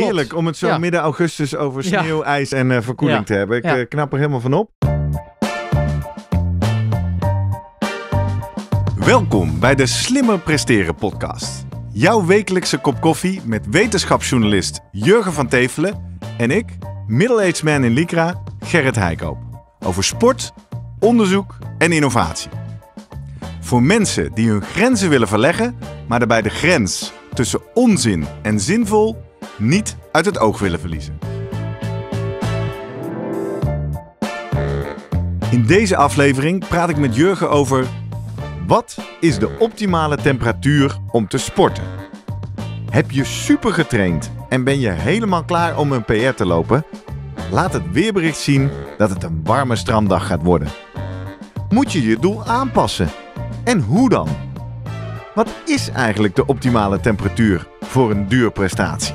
Heerlijk om het zo midden augustus over sneeuw, ijs en uh, verkoeling te hebben. Ik eh, knap er helemaal van op. Welkom bij de Slimmer Presteren podcast. Jouw wekelijkse kop koffie met wetenschapsjournalist Jurgen van Tevelen en ik, middle-aged man in Lycra, Gerrit Heikoop. Over sport, onderzoek en innovatie. Voor mensen die hun grenzen willen verleggen, maar daarbij de grens tussen onzin en zinvol niet uit het oog willen verliezen. In deze aflevering praat ik met Jurgen over wat is de optimale temperatuur om te sporten? Heb je super getraind en ben je helemaal klaar om een PR te lopen? Laat het weerbericht zien dat het een warme stranddag gaat worden. Moet je je doel aanpassen? En hoe dan? Wat is eigenlijk de optimale temperatuur voor een duurprestatie?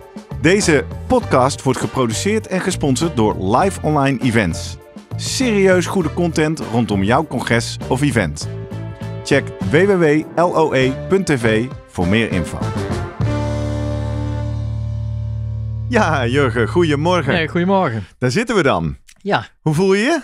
Deze podcast wordt geproduceerd en gesponsord door Live Online Events. Serieus goede content rondom jouw congres of event. Check www.loe.tv voor meer info. Ja, Jurgen, goedemorgen. Hey, goedemorgen. Daar zitten we dan. Ja. Hoe voel je je?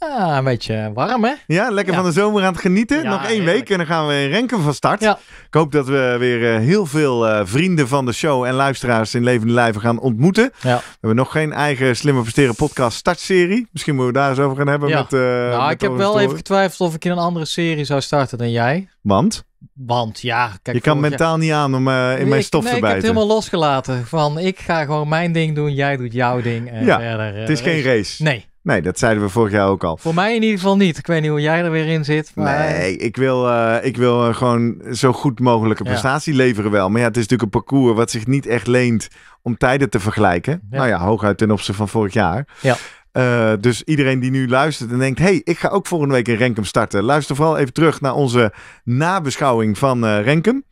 Ja, ah, een beetje warm, hè? Ja, lekker van de zomer aan het genieten. Nog één week en dan gaan we in Renken van start. Ik hoop dat we weer eh, heel veel eh, vrienden van de show en luisteraars in levende lijven gaan ontmoeten. We hebben nog geen eigen Slimmer versteren podcast startserie. Misschien moeten we daar eens over gaan hebben. Met, eh, nou, ik heb wel even getwijfeld of ik in een andere serie zou starten dan jij. Want? Want ja, kijk. Je kan mentaal niet aan om in mijn stof nee, te bijten. Ik heb het helemaal losgelaten. Van ik ga gewoon mijn ding doen, jij doet jouw ding. En verder, het is geen race. Nee. Nee, dat zeiden we vorig jaar ook al. Voor mij in ieder geval niet. Ik weet niet hoe jij er weer in zit. Maar... Nee, ik wil, eh, ik wil eh, gewoon zo goed mogelijke prestatie leveren wel. Maar ja, het is natuurlijk een parcours wat zich niet echt leent om tijden te vergelijken. Nou ja, hooguit ten opzichte van vorig jaar. Ja. Eh, dus iedereen die nu luistert en denkt: hey, ik ga ook volgende week in Renkum starten. Luister vooral even terug naar onze nabeschouwing van uh, Renkum.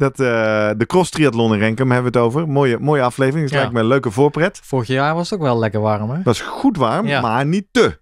Dat, eh, de cross triathlon in Renkum hebben we het over. Mooie, mooie aflevering. Dat dus lijkt me een leuke voorpret. Vorig jaar was het ook wel lekker warm, hè? Het was goed warm, maar niet te.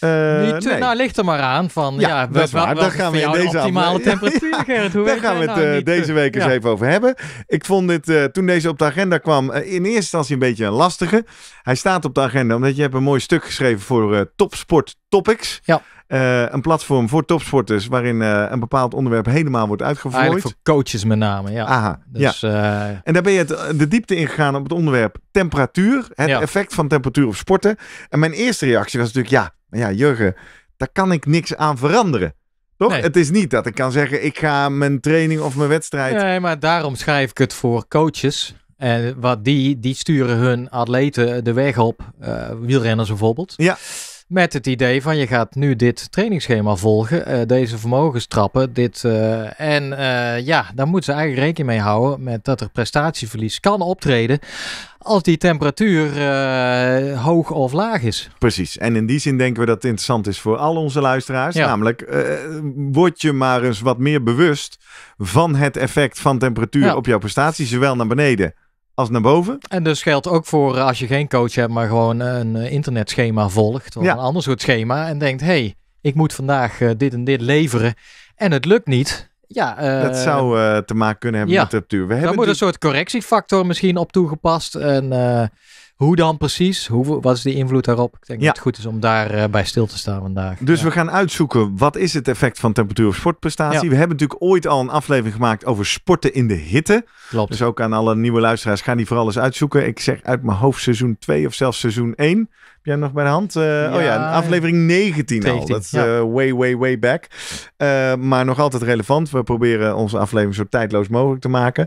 Eh, niet te, Nou, ligt er maar aan van. Ja, ja dat Daar gaan we in deze optimale temperatuur, daar gaan we het nou eh, deze week eens even over hebben. Ik vond dit, toen deze op de agenda kwam, in eerste instantie een beetje een lastige. Hij staat op de agenda omdat je hebt een mooi stuk geschreven voor Topsport Topics. Ja. Eh, een platform voor topsporters waarin eh, een bepaald onderwerp helemaal wordt uitgevoerd. voor coaches met name, ja. dus, ja. Eh, en daar ben je de diepte in gegaan op het onderwerp temperatuur. Het effect van temperatuur op sporten. En mijn eerste reactie was natuurlijk, ja, ja, Jurgen, daar kan ik niks aan veranderen. Toch? Het is niet dat ik kan zeggen, ik ga mijn training of mijn wedstrijd... Nee, maar daarom schrijf ik het voor coaches... En wat die, die sturen hun atleten de weg op, wielrenners bijvoorbeeld. Ja. Met het idee van je gaat nu dit trainingsschema volgen, eh, deze vermogenstrappen, dit. Eh, en eh, ja, daar moeten ze eigenlijk rekening mee houden met dat er prestatieverlies kan optreden als die temperatuur hoog of laag is. Precies. En in die zin denken we dat het interessant is voor al onze luisteraars. Namelijk, word je maar eens wat meer bewust van het effect van temperatuur op jouw prestatie, zowel naar beneden als naar boven. En dus geldt ook voor eh, als je geen coach hebt, maar gewoon eh, een eh, internetschema volgt. Of ja. een ander soort schema. En denkt, hey, ik moet vandaag dit en dit leveren. En het lukt niet. Ja, uh, dat zou te maken kunnen hebben ja, met de natuur. We Daar moet een soort correctiefactor misschien op toegepast. En hoe dan precies? Hoe, wat is die invloed daarop? Ik denk ja. dat het goed is om daarbij eh, bij stil te staan vandaag. Dus we gaan uitzoeken wat is het effect van temperatuur op sportprestatie. We hebben natuurlijk ooit al een aflevering gemaakt over sporten in de hitte. Klopt. Dus ook aan alle nieuwe luisteraars, gaan die vooral eens uitzoeken. Ik zeg uit mijn hoofd seizoen 2 of zelfs seizoen 1 jij nog bij de hand? Uh, eh, ja, oh ja, aflevering 19, al. Dat is eh, way, way, way back. Eh, maar nog altijd relevant. We proberen onze aflevering zo tijdloos mogelijk te maken.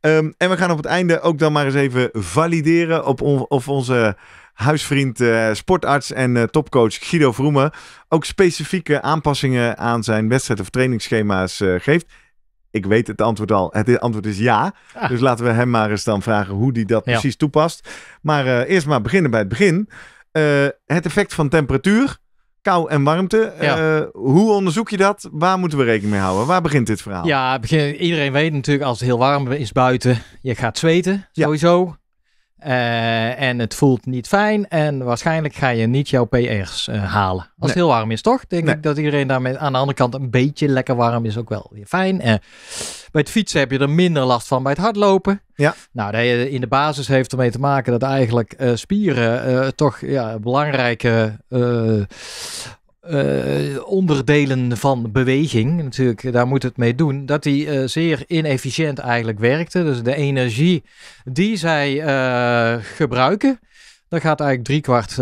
Ehm, en we gaan op het einde ook dan maar eens even valideren op of onze huisvriend, sportarts en topcoach Guido Vroemen ook specifieke aanpassingen aan zijn wedstrijd- of trainingsschema's geeft. Ik weet het antwoord al. Het antwoord is ja. Ah. Dus laten we hem maar eens dan vragen hoe hij dat precies toepast. Maar eerst maar beginnen bij het begin. Eh, het effect van temperatuur, kou en warmte. Eh, hoe onderzoek je dat? Waar moeten we rekening mee houden? Waar begint dit verhaal? Ja, begin, iedereen weet natuurlijk als het heel warm is buiten, je gaat zweten, sowieso. Eh, en het voelt niet fijn. En waarschijnlijk ga je niet jouw PR's eh, halen. Als het heel warm is, toch? Denk ik dat iedereen daarmee aan de andere kant een beetje lekker warm is ook wel weer fijn. Eh, bij het fietsen heb je er minder last van bij het hardlopen. Ja. Nou, in de basis heeft ermee te maken dat eigenlijk spieren toch ja, belangrijke eh, onderdelen van beweging, natuurlijk, daar moet het mee doen, dat die eh, zeer inefficiënt eigenlijk werkte. Dus de energie die zij eh, gebruiken, dan gaat eigenlijk driekwart,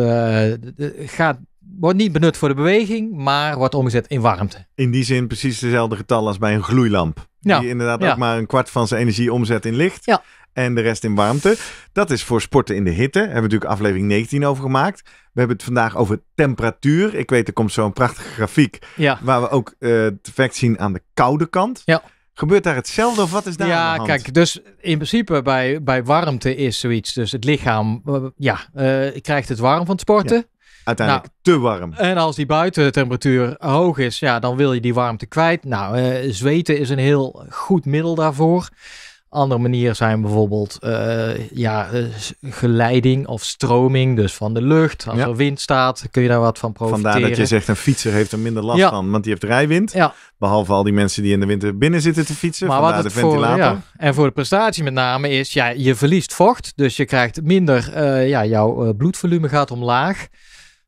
gaat, wordt niet benut voor de beweging, maar wordt omgezet in warmte. In die zin precies dezelfde getal als bij een gloeilamp. Die inderdaad ook maar een kwart van zijn energie omzet in licht. Ja en de rest in warmte. Dat is voor sporten in de hitte. hebben we natuurlijk aflevering 19 over gemaakt. We hebben het vandaag over temperatuur. Ik weet, er komt zo'n prachtige grafiek. Waar we ook uh, het effect zien aan de koude kant. Ja. Gebeurt daar hetzelfde of wat is daar ja, kijk, dus in principe bij, bij warmte is zoiets. Dus het lichaam eh, ja, uh, krijgt het warm van het sporten. uiteindelijk nou, te warm. En als die buitentemperatuur hoog is, ja, dan wil je die warmte kwijt. Nou, uh, zweten is een heel goed middel daarvoor. Andere manieren zijn bijvoorbeeld eh, ja, eh, geleiding of stroming, dus van de lucht. Als er wind staat, kun je daar wat van profiteren. Vandaar dat je zegt, een fietser heeft er minder last van, want die heeft rijwind. Ja. Behalve al die mensen die in de winter binnen zitten te fietsen, maar wat het de ventilator. Voor, en voor de prestatie met name is, ja, je verliest vocht, dus je krijgt minder, eh, ja, jouw bloedvolume gaat omlaag.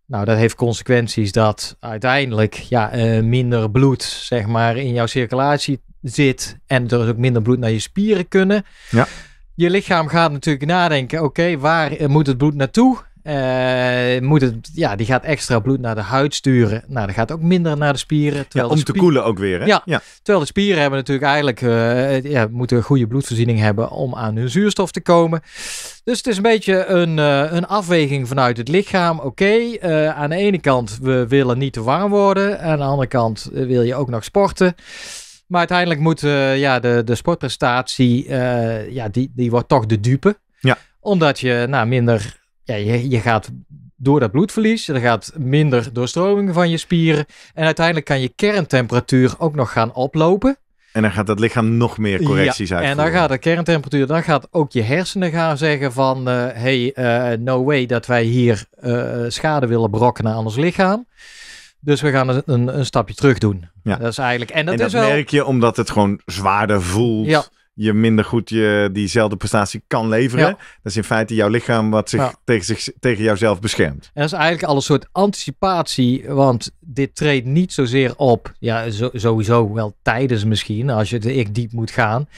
Nou, dat heeft consequenties dat uiteindelijk ja, minder bloed zeg maar, in jouw circulatie zit en er dus ook minder bloed naar je spieren kunnen. Ja. Je lichaam gaat natuurlijk nadenken, oké, waar eh, moet het bloed naartoe? Eh, moet het, ja, die gaat extra bloed naar de huid sturen. Nou, dan gaat ook minder naar de spieren. Terwijl ja, om te koelen ook weer. Hè? Ja, ja, Terwijl de spieren hebben natuurlijk eigenlijk eh, ja, moeten een goede bloedvoorziening hebben om aan hun zuurstof te komen. Dus het is een beetje een, een afweging vanuit het lichaam. Oké, aan de ene kant, we willen niet te warm worden. Aan de andere kant wil je ook nog sporten. Maar uiteindelijk moet eh, ja, de, de sportprestatie, eh, ja, die, die wordt toch de dupe. Ja. Omdat je nou, minder, ja, je, je gaat door dat bloedverlies, er gaat minder doorstroming van je spieren. En uiteindelijk kan je kerntemperatuur ook nog gaan oplopen. En dan gaat dat lichaam nog meer correcties ja, uitvoeren. En dan gaat de kerntemperatuur, dan gaat ook je hersenen gaan zeggen van... Eh, hey, no way dat wij hier schade willen brokken aan ons lichaam. Dus we gaan een, een stapje terug doen. Ja. Dat is eigenlijk. En dat, is merk je omdat het gewoon zwaarder voelt. Ja je minder goed je, diezelfde prestatie kan leveren. Dat is in feite jouw lichaam wat zich, tegen, zich tegen jouzelf beschermt. Er dat is eigenlijk al een soort anticipatie, want dit treedt niet zozeer op. Ja, sowieso wel tijdens misschien, als je ik diep moet gaan.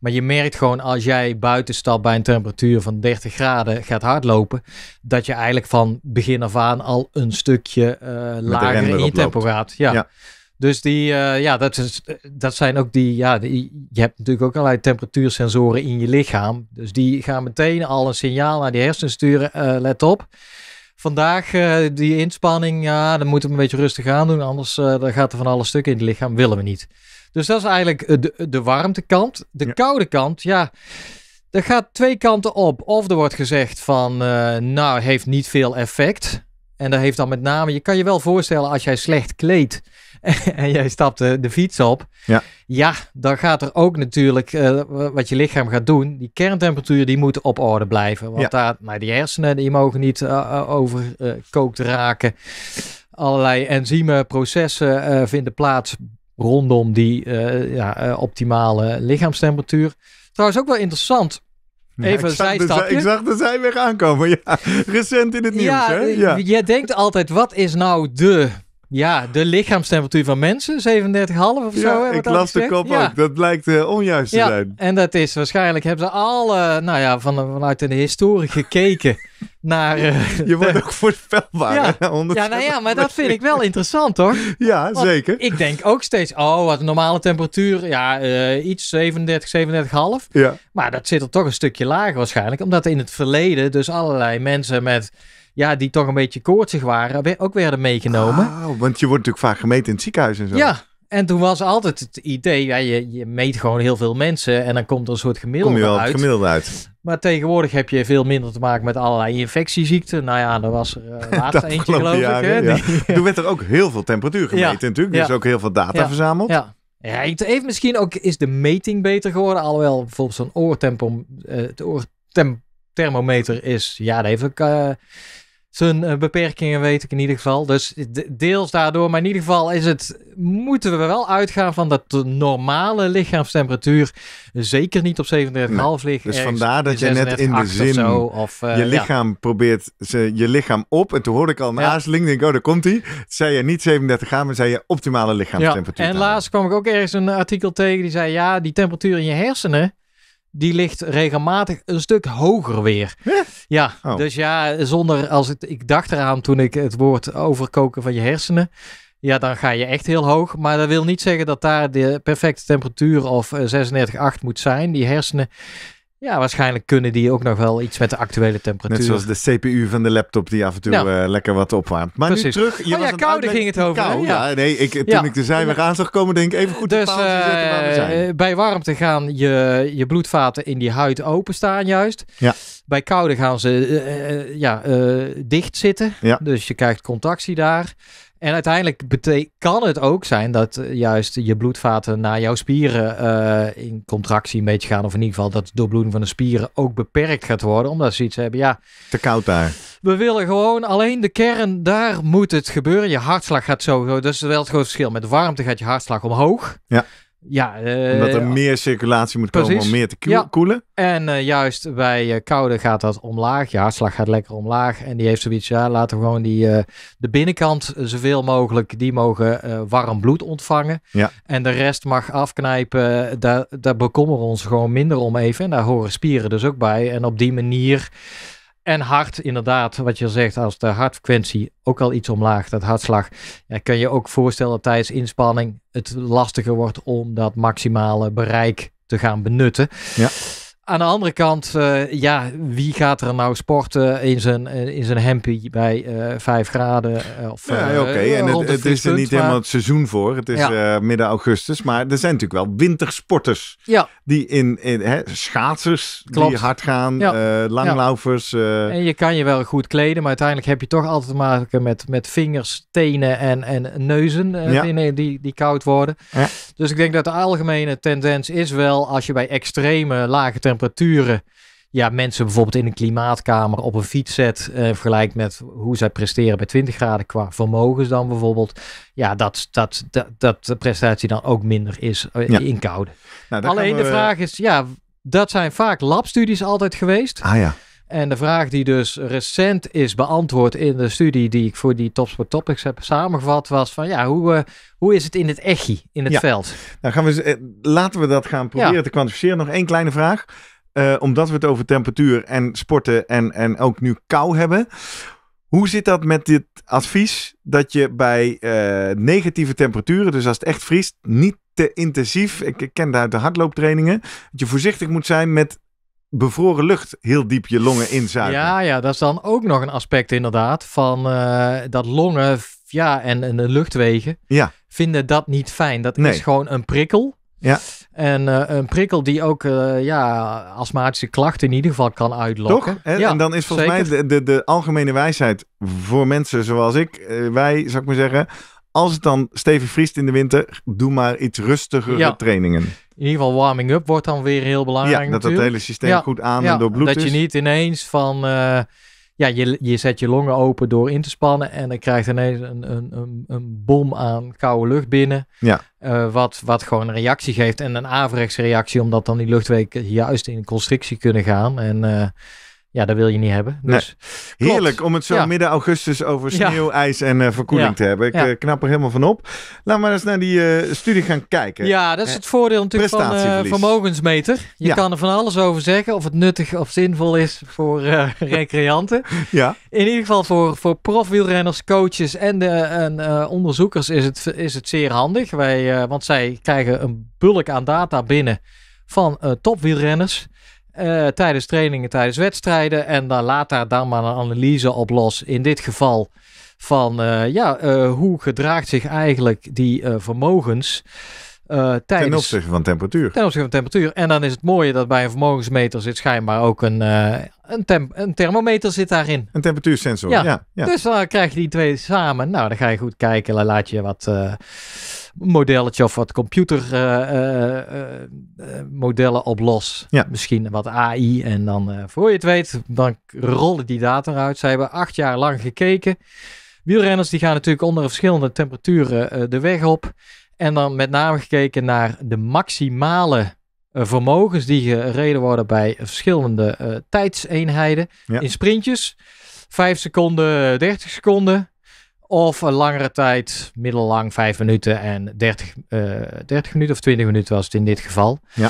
Maar je merkt gewoon als jij buiten stapt bij een temperatuur van 30 graden gaat hardlopen, dat je eigenlijk van begin af aan al een stukje uh, lager in je tempo gaat. ja. ja. Dus die, eh, ja, dat, is, dat zijn ook die, ja, je hebt natuurlijk ook allerlei temperatuursensoren in je lichaam. Dus die gaan meteen al een signaal naar die hersenen sturen, eh, let op. Vandaag eh, die inspanning, ja, dan moeten we een beetje rustig aan doen, anders dan gaat er van alles stuk in het lichaam, willen we niet. Dus dat is eigenlijk de, de warmtekant. De koude kant, ja, Er gaat twee kanten op. Of er wordt gezegd van, nou, heeft niet veel effect. En dat heeft dan met name, je kan je wel voorstellen als jij slecht kleedt, en jij stapt eh, de fiets op. Ja. ja, dan gaat er ook natuurlijk eh, wat je lichaam gaat doen. Die kerntemperatuur die moet op orde blijven. Want daar, nou, die hersenen die mogen niet uh, eh, overkookt raken. Allerlei enzymen, processen vinden plaats rondom die ja, optimale lichaamstemperatuur. Trouwens ook wel interessant. Even ja, ik, zag ik zag de zijweg aankomen. Ja, recent in het nieuws. hè? ja, Je denkt altijd, wat is nou de ja, de lichaamstemperatuur van mensen, 37,5 of zo. Ik las de kop ook, dat blijkt eh, onjuist te zijn. En dat is waarschijnlijk, hebben ze alle, nou ja, vanuit de historie gekeken naar. Eh, je wordt ook voorspelbaar. Ja, ja, nou ja, maar dat vind ik wel interessant hoor. Ja, zeker. Ik denk ook steeds, oh, wat normale temperatuur, ja, eh, iets 37, 37,5. Ja. Maar dat zit er toch een stukje lager waarschijnlijk, omdat in het verleden dus allerlei mensen met ja, die toch een beetje koortsig waren, ook werden meegenomen. Oh, want je wordt natuurlijk vaak gemeten in het ziekenhuis en zo. Ja, en toen was altijd het idee, ja, je, je meet gewoon heel veel mensen en dan komt er een soort gemiddelde Kom je uit. gemiddelde uit. Maar tegenwoordig heb je veel minder te maken met allerlei infectieziekten. Nou ja, er was er uh, laatst eentje geloof jaren, ik. Hè? toen werd er ook heel veel temperatuur gemeten natuurlijk, dus ook heel veel data verzameld. Ja. Ja, heeft misschien ook is de meting beter geworden. Alhoewel bijvoorbeeld zo'n oortempo, uh, eh, het thermometer is, ja, dat heeft eh, zijn eh, beperkingen weet ik in ieder geval. Dus deels daardoor. Maar in ieder geval is het, moeten we wel uitgaan van dat de normale lichaamstemperatuur zeker niet op 37,5 nee, ligt. Dus vandaar dat je net in de zin of eh, je lichaam probeert je lichaam op. En toen hoorde ik al een ja. aarzeling. Denk oh, daar komt hij. Zei je niet 37 graden, maar zei je optimale lichaamstemperatuur. Ja. En laatst kwam ik ook ergens een artikel tegen die zei ja, die temperatuur in je hersenen die ligt regelmatig een stuk hoger weer. Ja, oh. dus ja, zonder als het, ik dacht eraan toen ik het woord overkoken van je hersenen. Ja, dan ga je echt heel hoog. Maar dat wil niet zeggen dat daar de perfecte temperatuur of 36,8 eh, moet zijn. Die hersenen ja, waarschijnlijk kunnen die ook nog wel iets met de actuele temperatuur. Net zoals de CPU van de laptop die af en toe eh, lekker wat opwarmt. Maar Precies. nu terug. Je oh ja, koude ging het over. ja. nee, ik, toen ja. ik de zijweg aan zag komen, denk ik even goed dus, eh, zijn. Bij warmte gaan je, je bloedvaten in die huid openstaan juist. Ja. Bij koude gaan ze eh, ja, dicht zitten. Dus je krijgt contactie daar. En uiteindelijk kan het ook zijn dat eh, juist je bloedvaten naar jouw spieren eh, in contractie een beetje gaan. Of in ieder geval dat de doorbloeding van de spieren ook beperkt gaat worden. Omdat ze iets hebben, ja... Te koud daar. We willen gewoon alleen de kern, daar moet het gebeuren. Je hartslag gaat zo Dat is wel het grote verschil. Met warmte gaat je hartslag omhoog. Ja. Ja, Omdat er eh, meer circulatie moet komen om meer te koelen. En eh, juist bij eh, koude gaat dat omlaag. Je hartslag gaat lekker omlaag. En die heeft zoiets, ja, laten we gewoon die, de binnenkant zoveel mogelijk, die mogen warm bloed ontvangen. Ja. En de rest mag afknijpen. Daar, daar bekommeren we ons gewoon minder om even. En daar horen spieren dus ook bij. En op die manier en hart, inderdaad, wat je zegt, als de hartfrequentie ook al iets omlaag, dat hartslag, ja, kun je ook voorstellen dat tijdens inspanning het lastiger wordt om dat maximale bereik te gaan benutten. Ja. Aan de andere kant, eh, ja, wie gaat er nou sporten in zijn, eh, in zijn hempie bij uh, eh, 5 graden? Of, ja, oké. en het, is er niet helemaal het seizoen voor. Het is midden augustus. Maar er zijn natuurlijk wel wintersporters. Ja. Die in, in hè, schaatsers Klopt. die hard gaan, ja. langlaufers. En je kan je wel goed kleden, maar uiteindelijk heb je toch altijd te maken met, met vingers, tenen en, en neuzen die, die koud worden. Ja. Dus ik denk dat de algemene tendens is wel als je bij extreme lage temperaturen ja, mensen bijvoorbeeld in een klimaatkamer op een fiets zet, eh, vergelijkt met hoe zij presteren bij 20 graden qua vermogens dan bijvoorbeeld, ja, dat, dat, dat, de prestatie dan ook minder is eh, in koude. Nou, Alleen we... de vraag is, ja, dat zijn vaak labstudies altijd geweest. Ah ja. En de vraag die dus recent is beantwoord in de studie die ik voor die Topsport Topics heb samengevat, was van ja, hoe, eh, hoe is het in het echi, in het veld? Nou gaan we, eh, laten we dat gaan proberen te kwantificeren. Nog één kleine vraag. Eh, omdat we het over temperatuur en sporten en, en ook nu kou hebben. Hoe zit dat met dit advies dat je bij negatieve temperaturen, dus als het echt vriest, niet te intensief, ik, ik ken daar de hardlooptrainingen, dat je voorzichtig moet zijn met bevroren lucht heel diep je longen inzuigen. Ja, ja, dat is dan ook nog een aspect inderdaad van eh, dat longen ja, en, de luchtwegen ja. vinden dat niet fijn. Dat is gewoon een prikkel. Ja. En eh, een prikkel die ook uh, ja, astmatische klachten in ieder geval kan uitlokken. Toch? En, dan is volgens mij de, de, de, algemene wijsheid voor mensen zoals ik, wij, zou ik maar zeggen, als het dan stevig vriest in de winter, doe maar iets rustigere trainingen. In ieder geval warming up wordt dan weer heel belangrijk. Ja, dat het hele systeem goed aan en door dat Dat je niet ineens van... Eh, ja, je, je zet je longen open door in te spannen en dan krijgt ineens een, een, een, een bom aan koude lucht binnen. Ja. Eh, wat, wat gewoon een reactie geeft en een averechts reactie, omdat dan die luchtweken juist in constrictie kunnen gaan. En eh, ja, dat wil je niet hebben. Dus, Heerlijk om het zo midden augustus over sneeuw, ijs en uh, verkoeling te hebben. Ik eh, knap er helemaal van op. Laten we eens naar die eh, studie gaan kijken. Ja, dat is het voordeel natuurlijk van vermogensmeter. Je kan er van alles over zeggen of het nuttig of zinvol is voor recreanten. ja. In ieder geval voor, voor profwielrenners, coaches en, de, en onderzoekers is het, is het zeer handig. Wij, want zij krijgen een bulk aan data binnen van topwielrenners. Eh, tijdens trainingen, tijdens wedstrijden. En dan laat daar dan maar een analyse op los. In dit geval van eh, ja, eh, hoe gedraagt zich eigenlijk die vermogens eh, tijdens, ten opzichte van temperatuur. Ten opzichte van temperatuur. En dan is het mooie dat bij een vermogensmeter zit schijnbaar ook een, eh, een, een thermometer zit daarin. Een temperatuursensor, ja. Dus dan krijg je die twee samen. Nou, dan ga je goed kijken. Dan laat je wat eh, modelletje of wat computermodellen uh, op los. Ja. Misschien wat AI. En dan, voor je het weet, dan rollen die data eruit. Ze hebben acht jaar lang gekeken. Wielrenners die gaan natuurlijk onder verschillende temperaturen de weg op. En dan met name gekeken naar de maximale eh, vermogens die gereden worden bij verschillende uh, tijdseenheden. In sprintjes, 5 seconden, 30 seconden. Of een langere tijd, middellang, 5 minuten en 30, uh, 30 minuten of 20 minuten was het in dit geval. Ja.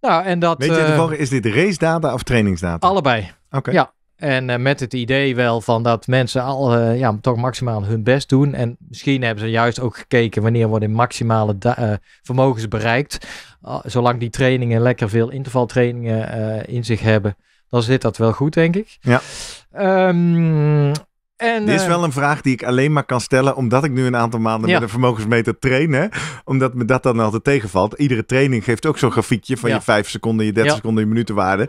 Nou, en dat, Weet je, uh, is dit race data of trainingsdata? Allebei. Oké. Ja, en eh, met het idee wel van dat mensen al, eh, ja, toch maximaal hun best doen. En misschien hebben ze juist ook gekeken wanneer worden maximale uh, vermogens bereikt. Ah, zolang die trainingen lekker veel intervaltrainingen in zich hebben, dan zit dat wel goed, denk ik. Ja. Ehm, en, Dit is wel een vraag die ik alleen maar kan stellen omdat ik nu een aantal maanden met een vermogensmeter train. Hè? Omdat me dat dan altijd tegenvalt. Iedere training geeft ook zo'n grafiekje van je 5 seconden, je 30 seconden, je minutenwaarde.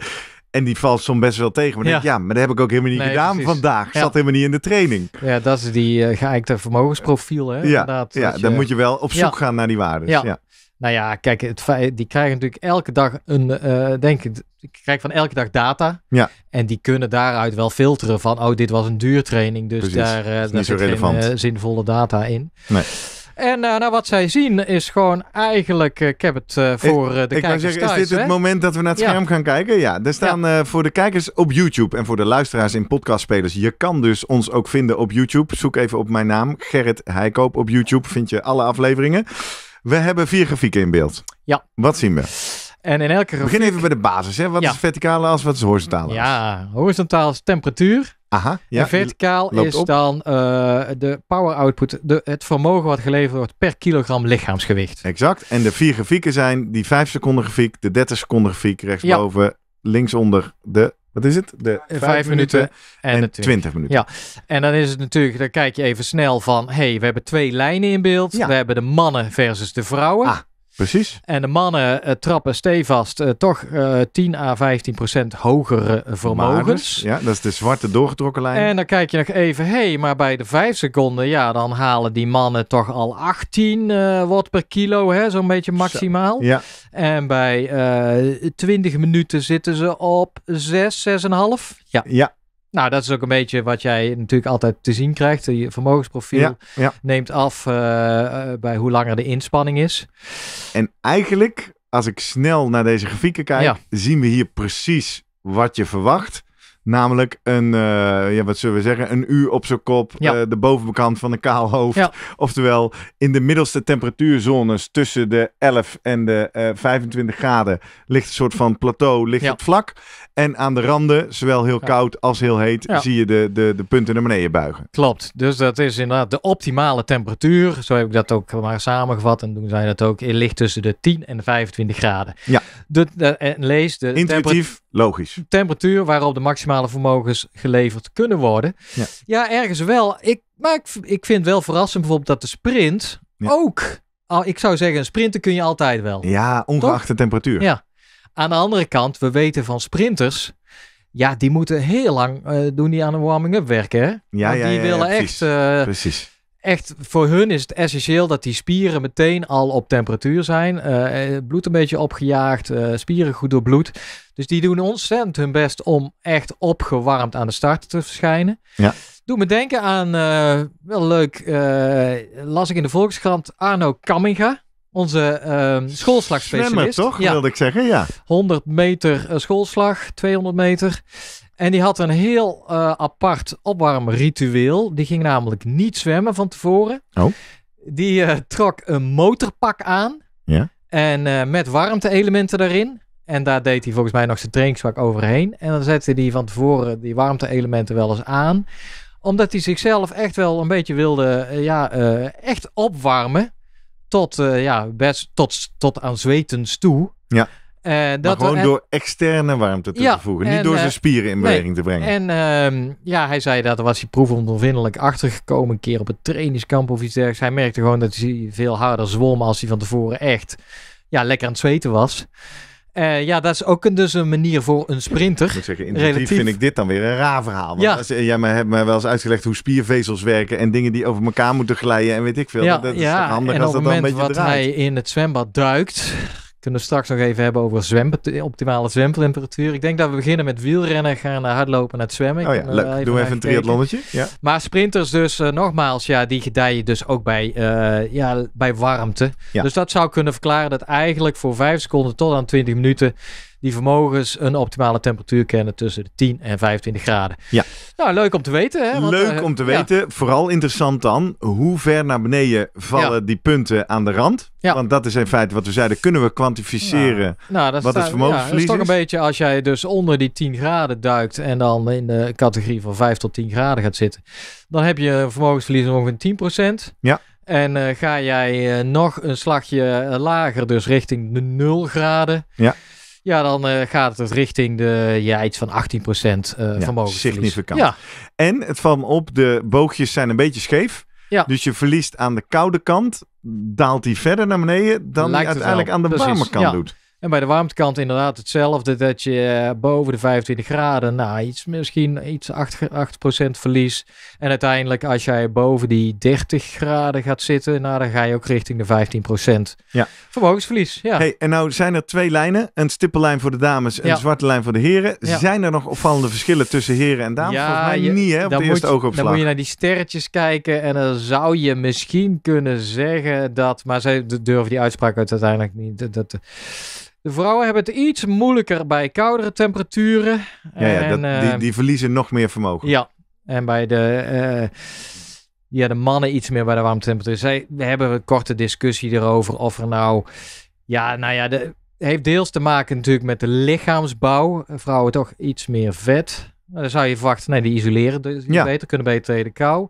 En die valt soms best wel tegen. Maar ja. Denk, ja, maar dat heb ik ook helemaal niet gedaan vandaag. zat helemaal niet in de training. Ja, dat is die uh, geëikte vermogensprofiel. Hè, ja, ja dan moet je wel op zoek gaan naar die waarden. Ja. Nou ja, kijk, het feit, die krijgen natuurlijk elke dag een, eh, denk ik, ik krijg van elke dag data. Ja. En die kunnen daaruit wel filteren van, oh, dit was een duurtraining, dus daar, uh, daar zit geen, zinvolle data in. Nee. En eh, nou, wat zij zien is gewoon eigenlijk... Eh, ik heb het eh, voor de ik kijkers zeggen, Is dit het moment dat we naar het scherm gaan kijken? Ja, er staan voor de kijkers op YouTube en voor de luisteraars in podcastspelers. Je kan dus ons ook vinden op YouTube. Zoek even op mijn naam, Gerrit Heikoop. Op YouTube vind je alle afleveringen. We hebben vier grafieken in beeld. Ja. Wat zien we? En in elke Begin even bij de basis. Hè? Wat is verticale as, wat is horizontale Ja, horizontaal is temperatuur. Aha, ja, en verticaal is dan eh, de power output, de, het vermogen wat geleverd wordt per kilogram lichaamsgewicht. Exact. En de vier grafieken zijn die 5 seconden grafiek, de 30 seconden grafiek rechtsboven, linksonder de wat is het? De eh, vijf, minuten, en, de twintig minuten. Ja, en dan is het natuurlijk, dan kijk je even snel van, hey, we hebben twee lijnen in beeld. We hebben de mannen versus de vrouwen. Ah. Precies. En de mannen eh, trappen stevast eh, toch uh, eh, 10 à 15 procent hogere vermogens. Ja, dat is de zwarte doorgetrokken lijn. En dan kijk je nog even, hé, maar bij de 5 seconden, ja, dan halen die mannen toch al 18 watt per kilo, zo'n beetje maximaal. ja. En bij 20 minuten zitten ze op 6, 6,5. Ja. ja, nou, dat is ook een beetje wat jij natuurlijk altijd te zien krijgt. Je vermogensprofiel neemt af eh, eh, bij hoe langer de inspanning is. En eigenlijk, als ik snel naar deze grafieken kijk, zien we hier precies wat je verwacht. Namelijk een, uh, ja, wat zullen we zeggen, een uur op zijn kop, eh, de bovenbekant van een kaal hoofd. Oftewel, in de middelste temperatuurzones tussen de 11 en de uh, eh, 25 graden ligt een soort van plateau, ligt het vlak. En aan de randen, zowel heel koud als heel heet, zie je de, de, de punten naar beneden buigen. Klopt, dus dat is inderdaad de optimale temperatuur. Zo heb ik dat ook maar samengevat en toen zei dat ook. Het ligt tussen de 10 en de 25 graden. Ja. en lees de... Intuïtief Logisch. Temperatuur waarop de maximale vermogens geleverd kunnen worden. Ja, ja ergens wel. Ik, maar ik, vind wel verrassend bijvoorbeeld dat de sprint ook. Al, ik zou zeggen, sprinten kun je altijd wel. Ja, ongeacht de temperatuur. Ja. Aan de andere kant, we weten van sprinters. Ja, die moeten heel lang eh, doen die aan een warming-up werken. Ja, ja, die willen echt. Precies. Eh, precies echt, voor hun is het essentieel dat die spieren meteen al op temperatuur zijn. Eh, eh, bloed een beetje opgejaagd, eh, spieren goed door bloed. Dus die doen ontzettend hun best om echt opgewarmd aan de start te verschijnen. Ja. Doe me denken aan, wel leuk, las ik in de Volkskrant Arno Kamminga. Onze uh, schoolslagspecialist. toch? Ja. Wilde ik zeggen, ja. 100 meter schoolslag, 200 meter. En die had een heel uh, apart opwarmritueel. Die ging namelijk niet zwemmen van tevoren. Oh. Die eh, trok een motorpak aan. Ja. En eh, met warmte-elementen daarin. En daar deed hij volgens mij nog zijn trainingspak overheen. En dan zette hij van tevoren die warmte-elementen wel eens aan. Omdat hij zichzelf echt wel een beetje wilde ja, echt opwarmen. Tot, ja, best, tot, tot aan zwetens toe. Ja. Uh, dat gewoon door externe warmte toe te voegen, niet door eh, zijn spieren in beweging te brengen. En ehm, ja, hij zei dat er was hij proefondervindelijk achtergekomen, een keer op het trainingskamp of iets dergelijks. Hij merkte gewoon dat hij veel harder zwom als hij van tevoren echt ja, lekker aan het zweten was. Eh, ja, dat is ook een, dus een manier voor een sprinter. Ik moet zeggen, relatief vind ik dit dan weer een raar verhaal. Want ja. jij me, hebt mij wel eens uitgelegd hoe spiervezels werken en dingen die over elkaar moeten glijden en weet ik veel. Ja, dat, is ja, handig en als dat dan een beetje wat dat hij in het zwembad duikt, kunnen straks nog even hebben over zwem, optimale zwemtemperatuur. Ik denk dat we beginnen met wielrennen, gaan naar hardlopen naar het zwemmen. Oh ja, leuk. Doen we even een triathlonnetje. Ja. Maar sprinters dus, eh, nogmaals, ja, die gedijen dus ook bij, eh, ja, bij warmte. Ja. Dus dat zou kunnen verklaren dat eigenlijk voor 5 seconden tot aan 20 minuten die vermogens een optimale temperatuur kennen tussen de 10 en 25 graden. Ja. Nou, leuk om te weten. Hè? Want, leuk eh, om te weten. Vooral interessant dan, hoe ver naar beneden vallen die punten aan de rand? Ja. Want dat is in feite wat we zeiden, kunnen we kwantificeren nou, nou wat het vermogensverlies is? Dat is toch een beetje als jij dus onder die 10 graden duikt en dan in de categorie van 5 tot 10 graden gaat zitten. Dan heb je een vermogensverlies van ongeveer 10%. Ja. En eh, ga jij eh, nog een slagje lager, dus richting de 0 graden. Ja ja, dan eh, gaat het dus richting de, ja, iets van 18% procent uh, ja, Significant. Ja. En het van op, de boogjes zijn een beetje scheef. Ja. Dus je verliest aan de koude kant, daalt die verder naar beneden dan die uiteindelijk aan de warme kant doet. En bij de warmtekant inderdaad hetzelfde, dat je eh, boven de 25 graden, nou, iets, misschien iets 8%, 8 verlies. En uiteindelijk als jij boven die 30 graden gaat zitten, nou, dan ga je ook richting de 15% ja. vermogensverlies. Ja. Hey, en nou zijn er twee lijnen, een stippellijn voor de dames en een zwarte lijn voor de heren. Zijn er nog opvallende verschillen tussen heren en dames? Ja, Volgens mij je, niet, hè, op eerste Dan moet je naar die sterretjes kijken en dan zou je misschien kunnen zeggen dat, maar ze durven die uitspraak uiteindelijk niet, dat de vrouwen hebben het iets moeilijker bij koudere temperaturen. Ja, en, die, ehm, die, verliezen nog meer vermogen. Ja, en bij de, eh, ja, de mannen iets meer bij de warme temperaturen. Zij hebben een korte discussie erover of er nou... Ja, nou ja, de, heeft deels te maken natuurlijk met de lichaamsbouw. Vrouwen toch iets meer vet. Dan eh, zou je verwachten, nee, die isoleren dus ja. beter, kunnen beter tegen de kou.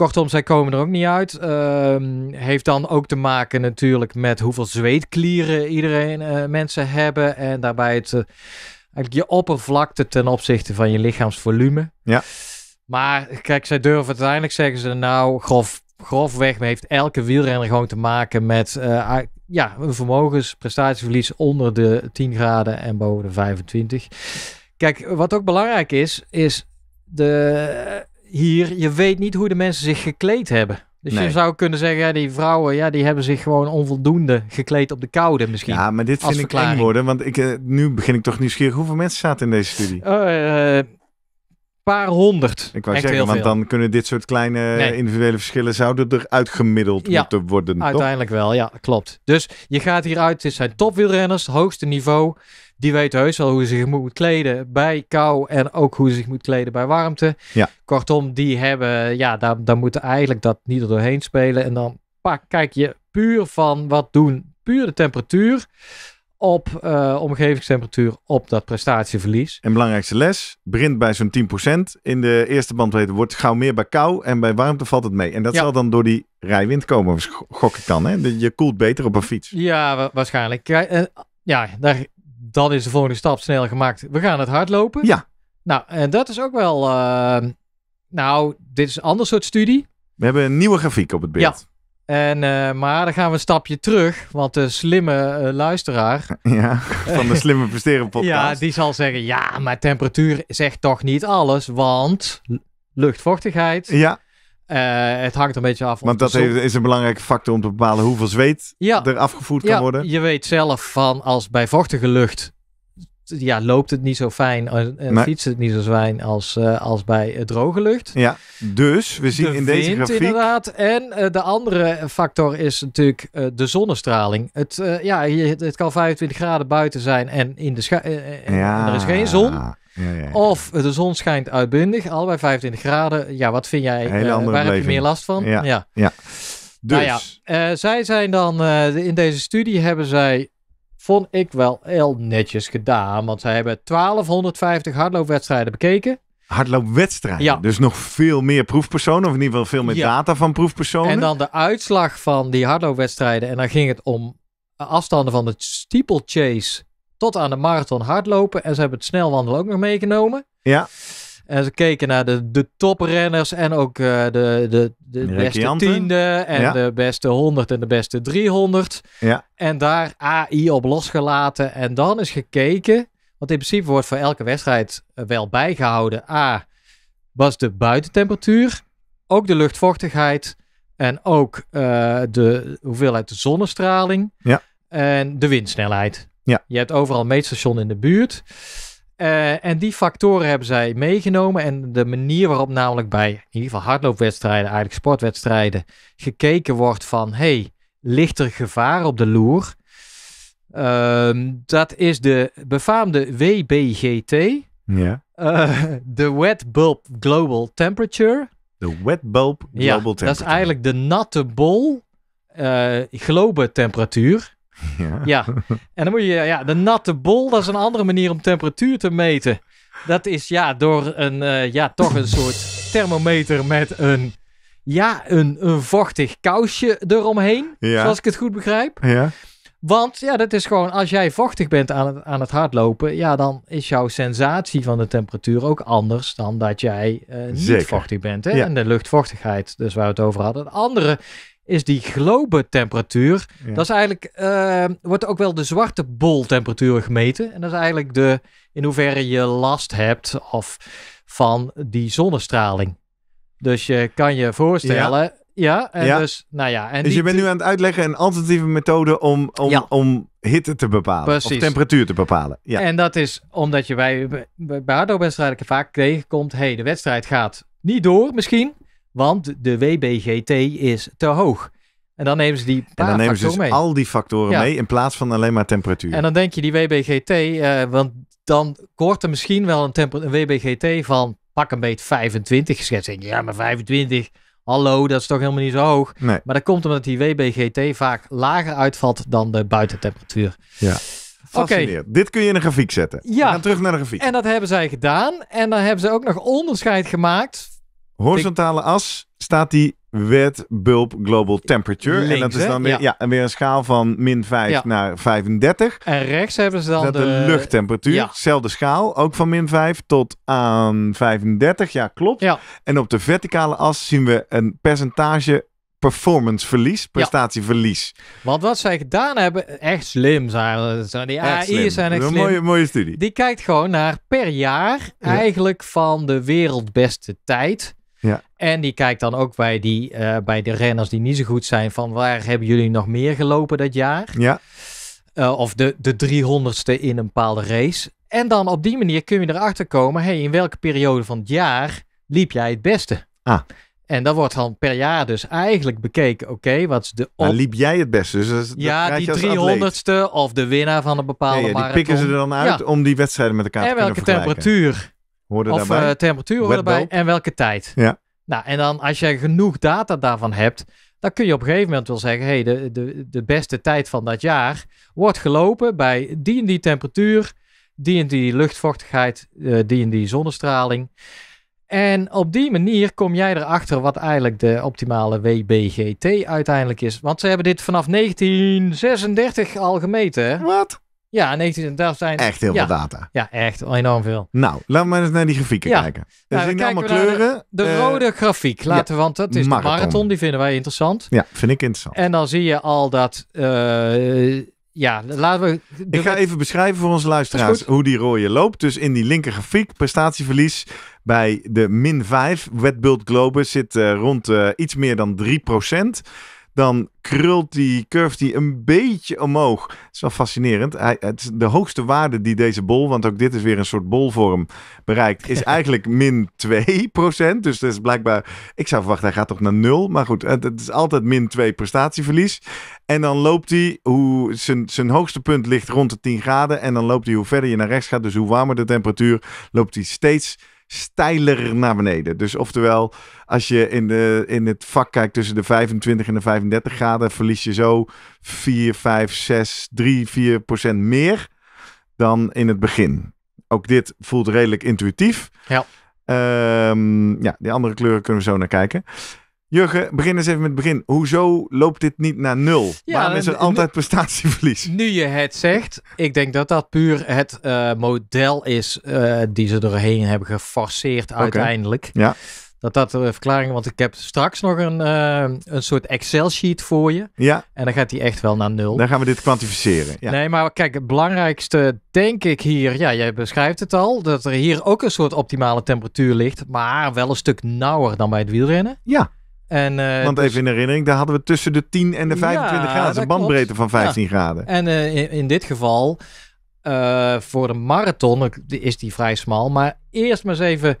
Kortom, zij komen er ook niet uit. Ehm, heeft dan ook te maken natuurlijk met hoeveel zweetklieren iedereen eh, mensen hebben. En daarbij het, eh, eigenlijk je oppervlakte ten opzichte van je lichaamsvolume. Ja. Maar kijk, zij durven uiteindelijk zeggen ze nou grof, grofweg heeft elke wielrenner gewoon te maken met eh, ja, een vermogensprestatieverlies onder de 10 graden en boven de 25. Kijk, wat ook belangrijk is, is de hier, je weet niet hoe de mensen zich gekleed hebben. Dus je zou kunnen zeggen, ja, die vrouwen ja, die hebben zich gewoon onvoldoende gekleed op de koude misschien. Ja, maar dit vind een ik worden, want ik, eh, nu begin ik toch nieuwsgierig. Hoeveel mensen zaten in deze studie? Uh, paar honderd. Ik wou zeggen, want dan kunnen dit soort kleine individuele verschillen zouden er uitgemiddeld ja, moeten worden. Uiteindelijk wel, ja, klopt. Dus je gaat hieruit, dit zijn topwielrenners, hoogste niveau die weten heus wel hoe ze zich moet kleden bij kou en ook hoe ze zich moet kleden bij warmte. Ja. Kortom, die hebben, ja, daar, daar moeten eigenlijk dat niet er spelen. En dan pak, kijk je puur van wat doen, puur de temperatuur op eh, omgevingstemperatuur op dat prestatieverlies. En belangrijkste les, begint bij zo'n 10%. In de eerste bandbreedte wordt gauw meer bij kou en bij warmte valt het mee. En dat zal dan door die rijwind komen, gok ik dan. Hè? Je koelt beter op een fiets. Ja, waarschijnlijk. Eh, ja, daar, dan is de volgende stap snel gemaakt. We gaan het hardlopen. Ja. Nou, en dat is ook wel. Eh, nou, dit is een ander soort studie. We hebben een nieuwe grafiek op het beeld. Ja. En, eh, maar dan gaan we een stapje terug, want de slimme eh, luisteraar... Ja, van de slimme presteren podcast. ja, die zal zeggen, ja, maar temperatuur zegt toch niet alles, want luchtvochtigheid... Ja. Eh, het hangt een beetje af. Want dat is een belangrijke factor om te bepalen hoeveel zweet er afgevoerd kan worden. Je weet zelf van als bij vochtige lucht. Ja, loopt het niet zo fijn en fietst het niet zo fijn als, eh, als bij droge lucht. Ja, dus we zien in deze grafiek... inderdaad. En eh, de andere factor is natuurlijk de zonnestraling. Het, ja, het kan 25 graden buiten zijn en, in de ja. en er is geen zon of de zon schijnt uitbundig, bij 25 graden. Ja, wat vind jij? Uh, waar heb je meer last van? Ja. ja. Nou dus. Eh, zij zijn dan eh, in deze studie hebben zij vond ik wel heel netjes gedaan. Want zij hebben 1250 hardloopwedstrijden bekeken. Hardloopwedstrijden? Ja. Dus nog veel meer proefpersonen, of in ieder geval veel meer data van proefpersonen. En dan de uitslag van die hardloopwedstrijden. En dan ging het om afstanden van de steeplechase tot aan de marathon hardlopen. En ze hebben het snelwandelen ook nog meegenomen. Ja. En ze keken naar de, de toprenners en ook eh, de, de, de beste tiende en de beste 100 en de beste 300. Ja. En daar AI op losgelaten. En dan is gekeken, want in principe wordt voor elke wedstrijd eh, wel bijgehouden. A, was de buitentemperatuur, ook de luchtvochtigheid en ook eh, de hoeveelheid de zonnestraling ja. en de windsnelheid. Ja. Je hebt overal meetstation in de buurt. Eh, en die factoren hebben zij meegenomen. En de manier waarop namelijk bij in ieder geval hardloopwedstrijden, eigenlijk sportwedstrijden, gekeken wordt van hey, ligt er gevaar op de loer? Ehm, dat is de befaamde WBGT. Ja. Eh, de Wet Bulb Global Temperature. De Wet Bulb Global ja, Temperature. Dat is eigenlijk de natte bol eh, globe temperatuur. Ja. ja. En dan moet je, ja, de natte bol, dat is een andere manier om temperatuur te meten. Dat is ja, door een, eh, ja, toch een soort thermometer met een, ja, een, een vochtig kousje eromheen. Zoals ik het goed begrijp. Ja. Want ja, dat is gewoon, als jij vochtig bent aan het, aan het hardlopen, ja, dan is jouw sensatie van de temperatuur ook anders dan dat jij eh, niet vochtig bent. Hè? En de luchtvochtigheid, dus waar we het over hadden. Het andere is die globetemperatuur. temperatuur? Dat is eigenlijk, ehm, wordt ook wel de zwarte bol temperatuur gemeten. En dat is eigenlijk de, in hoeverre je last hebt of van die zonnestraling. Dus je kan je voorstellen, ja. Ja, en dus, nou ja. En dus je bent nu aan het uitleggen een alternatieve methode om, om, om hitte te bepalen. Precies. Of temperatuur te bepalen. Ja. En dat is omdat je bij, bij, bij hardloopwedstrijden vaak tegenkomt, hé, hey, de wedstrijd gaat niet door misschien. Want de WBGT is te hoog. En dan nemen ze die en dan nemen ze dus al die factoren mee in plaats van alleen maar temperatuur. En dan denk je die WBGT, eh, want dan kort er misschien wel een, een WBGT van pak een beet 25 geschetst. Ja, maar 25, hallo, dat is toch helemaal niet zo hoog. Nee. Maar dat komt omdat die WBGT vaak lager uitvalt dan de buitentemperatuur. Ja. Fascinerend. Dit kun je in een grafiek zetten. Ja. We gaan terug naar de grafiek. En dat hebben zij gedaan. En dan hebben ze ook nog onderscheid gemaakt horizontale as staat die wet bulb global temperature. en dat is dan weer, ja. en weer een schaal van min 5 naar 35. En rechts hebben ze dan de... de luchttemperatuur. Ja. schaal, ook van min 5 tot aan 35. Ja, klopt. En op de verticale as zien we een percentage performance verlies prestatieverlies. Want wat zij gedaan hebben, echt slim zijn. Die AI zijn echt slim. Een mooie, mooie studie. Die kijkt gewoon naar per jaar eigenlijk van de wereldbeste tijd. Ja. En die kijkt dan ook bij, die, eh, bij de renners die niet zo goed zijn van waar hebben jullie nog meer gelopen dat jaar? Ja. Eh, of de, de 300ste in een bepaalde race. En dan op die manier kun je erachter komen, hey, in welke periode van het jaar liep jij het beste? Ah. En dat wordt dan per jaar dus eigenlijk bekeken. Oké, wat is de. liep jij het beste? Dus ja, die 300ste of de winnaar van een bepaalde. Nee, ja, die pikken ze er dan uit om die wedstrijden met elkaar te kunnen vergelijken. En welke temperatuur Hoorde of daarbij. Eh, temperatuur hoorde erbij en welke tijd. Ja. Nou, en dan als je genoeg data daarvan hebt, dan kun je op een gegeven moment wel zeggen: hey, de, de, de beste tijd van dat jaar wordt gelopen bij die en die temperatuur, die en die luchtvochtigheid, eh, die en die zonnestraling. En op die manier kom jij erachter wat eigenlijk de optimale WBGT uiteindelijk is. Want ze hebben dit vanaf 1936 al gemeten. Wat? Ja, 19 zijn... Echt heel veel data. Ja, echt enorm veel. Nou, laten we maar eens naar die grafieken kijken. Er nou, allemaal kleuren. De, eh, rode grafiek, laten we, want dat is marathon. de marathon. Die vinden wij interessant. Ja, vind ik interessant. En dan zie je al dat... Eh, ja, laten we... ik ga even beschrijven voor onze luisteraars hoe die rode loopt. Dus in die linker grafiek, prestatieverlies bij de min 5. Wetbult Globus zit eh, rond iets meer dan 3% dan krult die, curve die een beetje omhoog. Het is wel fascinerend. Hij, het de hoogste waarde die deze bol, want ook dit is weer een soort bolvorm, bereikt, is eigenlijk min 2%. Dus dat is blijkbaar, ik zou verwachten, hij gaat toch naar 0. Maar goed, het, is altijd min 2 prestatieverlies. En dan loopt hij, hoe, zijn, zijn hoogste punt ligt rond de 10 graden. En dan loopt hij, hoe verder je naar rechts gaat, dus hoe warmer de temperatuur, loopt hij steeds steiler naar beneden. Dus oftewel, als je in, de, in het vak kijkt tussen de 25 en de 35 graden, verlies je zo 4, 5, 6, 3, 4 procent meer dan in het begin. Ook dit voelt redelijk intuïtief. Ja. Ehm, ja, die andere kleuren kunnen we zo naar kijken. Jurgen, begin eens even met het begin. Hoezo loopt dit niet naar nul? Ja, Waarom is er altijd prestatieverlies? Nu je het zegt, ik denk dat dat puur het eh, model is eh, die ze doorheen hebben geforceerd uiteindelijk. Ja. Dat dat de verklaring, want ik heb straks nog een, eh, een soort Excel-sheet voor je. Ja. En dan gaat die echt wel naar nul. Dan gaan we dit kwantificeren. Ja. Nee, maar kijk, het belangrijkste denk ik hier, ja, jij beschrijft het al, dat er hier ook een soort optimale temperatuur ligt, maar wel een stuk nauwer dan bij het wielrennen. Ja. En, eh, Want dus- even in herinnering, daar hadden we tussen de 10 en de 25 ja, graden. Een bandbreedte van 15 graden. En eh, in, dit geval, eh, voor de marathon is die vrij smal. Maar eerst maar eens even...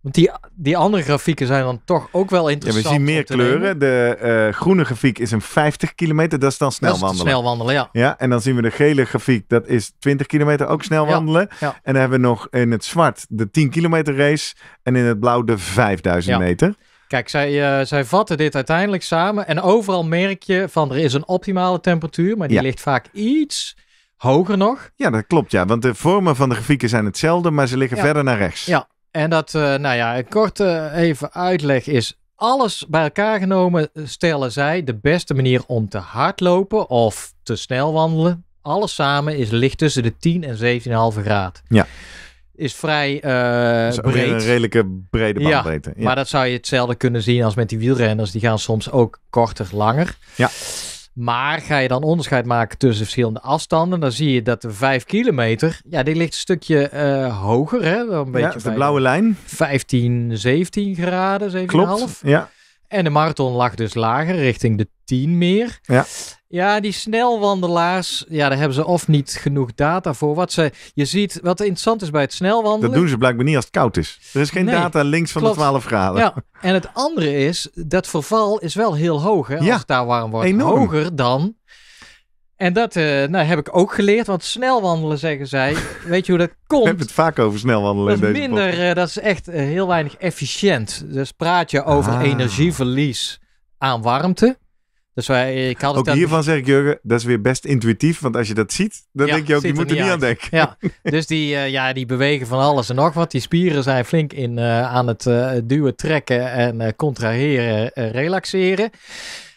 Want die, die andere grafieken zijn dan toch ook wel interessant. Ja, we zien meer kleuren. De groene grafiek is een 50 kilometer. Dat is dan snel wandelen. snel wandelen, ja. ja. En dan zien we de gele grafiek. Dat is 20 kilometer, ook snel wandelen. En dan hebben we nog in het zwart de 10 kilometer race. En in het blauw de 5000 meter. Kijk, zij, eh, zij vatten dit uiteindelijk samen. En overal merk je van er is een optimale temperatuur, maar die ligt vaak iets hoger nog. Ja, dat klopt. Ja, want de vormen van de grafieken zijn hetzelfde, maar ze liggen verder naar rechts. Ja, en dat, eh, nou ja, een korte eh, even uitleg is. Alles bij elkaar genomen stellen zij de beste manier om te hardlopen of te snel wandelen. Alles samen is licht tussen de 10 en 17,5 graden. Ja is vrij uh, breed. Een redelijke brede bandbreedte. Ja, ja, Maar dat zou je hetzelfde kunnen zien als met die wielrenners. Die gaan soms ook korter, langer. Ja. Maar ga je dan onderscheid maken tussen verschillende afstanden, dan zie je dat de 5 kilometer, ja, die ligt een stukje eh, hoger. Hè? Een beetje ja, de blauwe lijn. 15, 17 graden, 17,5. Klopt, ja. En de marathon lag dus lager, richting de 10 meer. Ja. Ja, die snelwandelaars, ja, daar hebben ze of niet genoeg data voor. Wat, ze, je ziet, wat interessant is bij het snelwandelen... Dat doen ze blijkbaar niet als het koud is. Er is geen data links van de 12 graden. Ja, en het andere is, dat verval is wel heel hoog hè, ja, als het daar warm wordt. Enorm. Hoger dan en dat eh, nou, heb ik ook geleerd, want snel wandelen zeggen zij. Weet je hoe dat komt? We hebben het vaak over snel wandelen in deze minder, eh, Dat is echt eh, heel weinig efficiënt. Dus praat je over ah. energieverlies aan warmte. Dus wij, ik had het ook hiervan zeg ik Jurgen, dat is weer best intuïtief. Want als je dat ziet, dan denk je ook, die moet er niet aan denken. Ja, dus die, ja, die bewegen van alles en nog wat. Die spieren zijn flink in, aan het duwen, trekken en contraheren, relaxeren.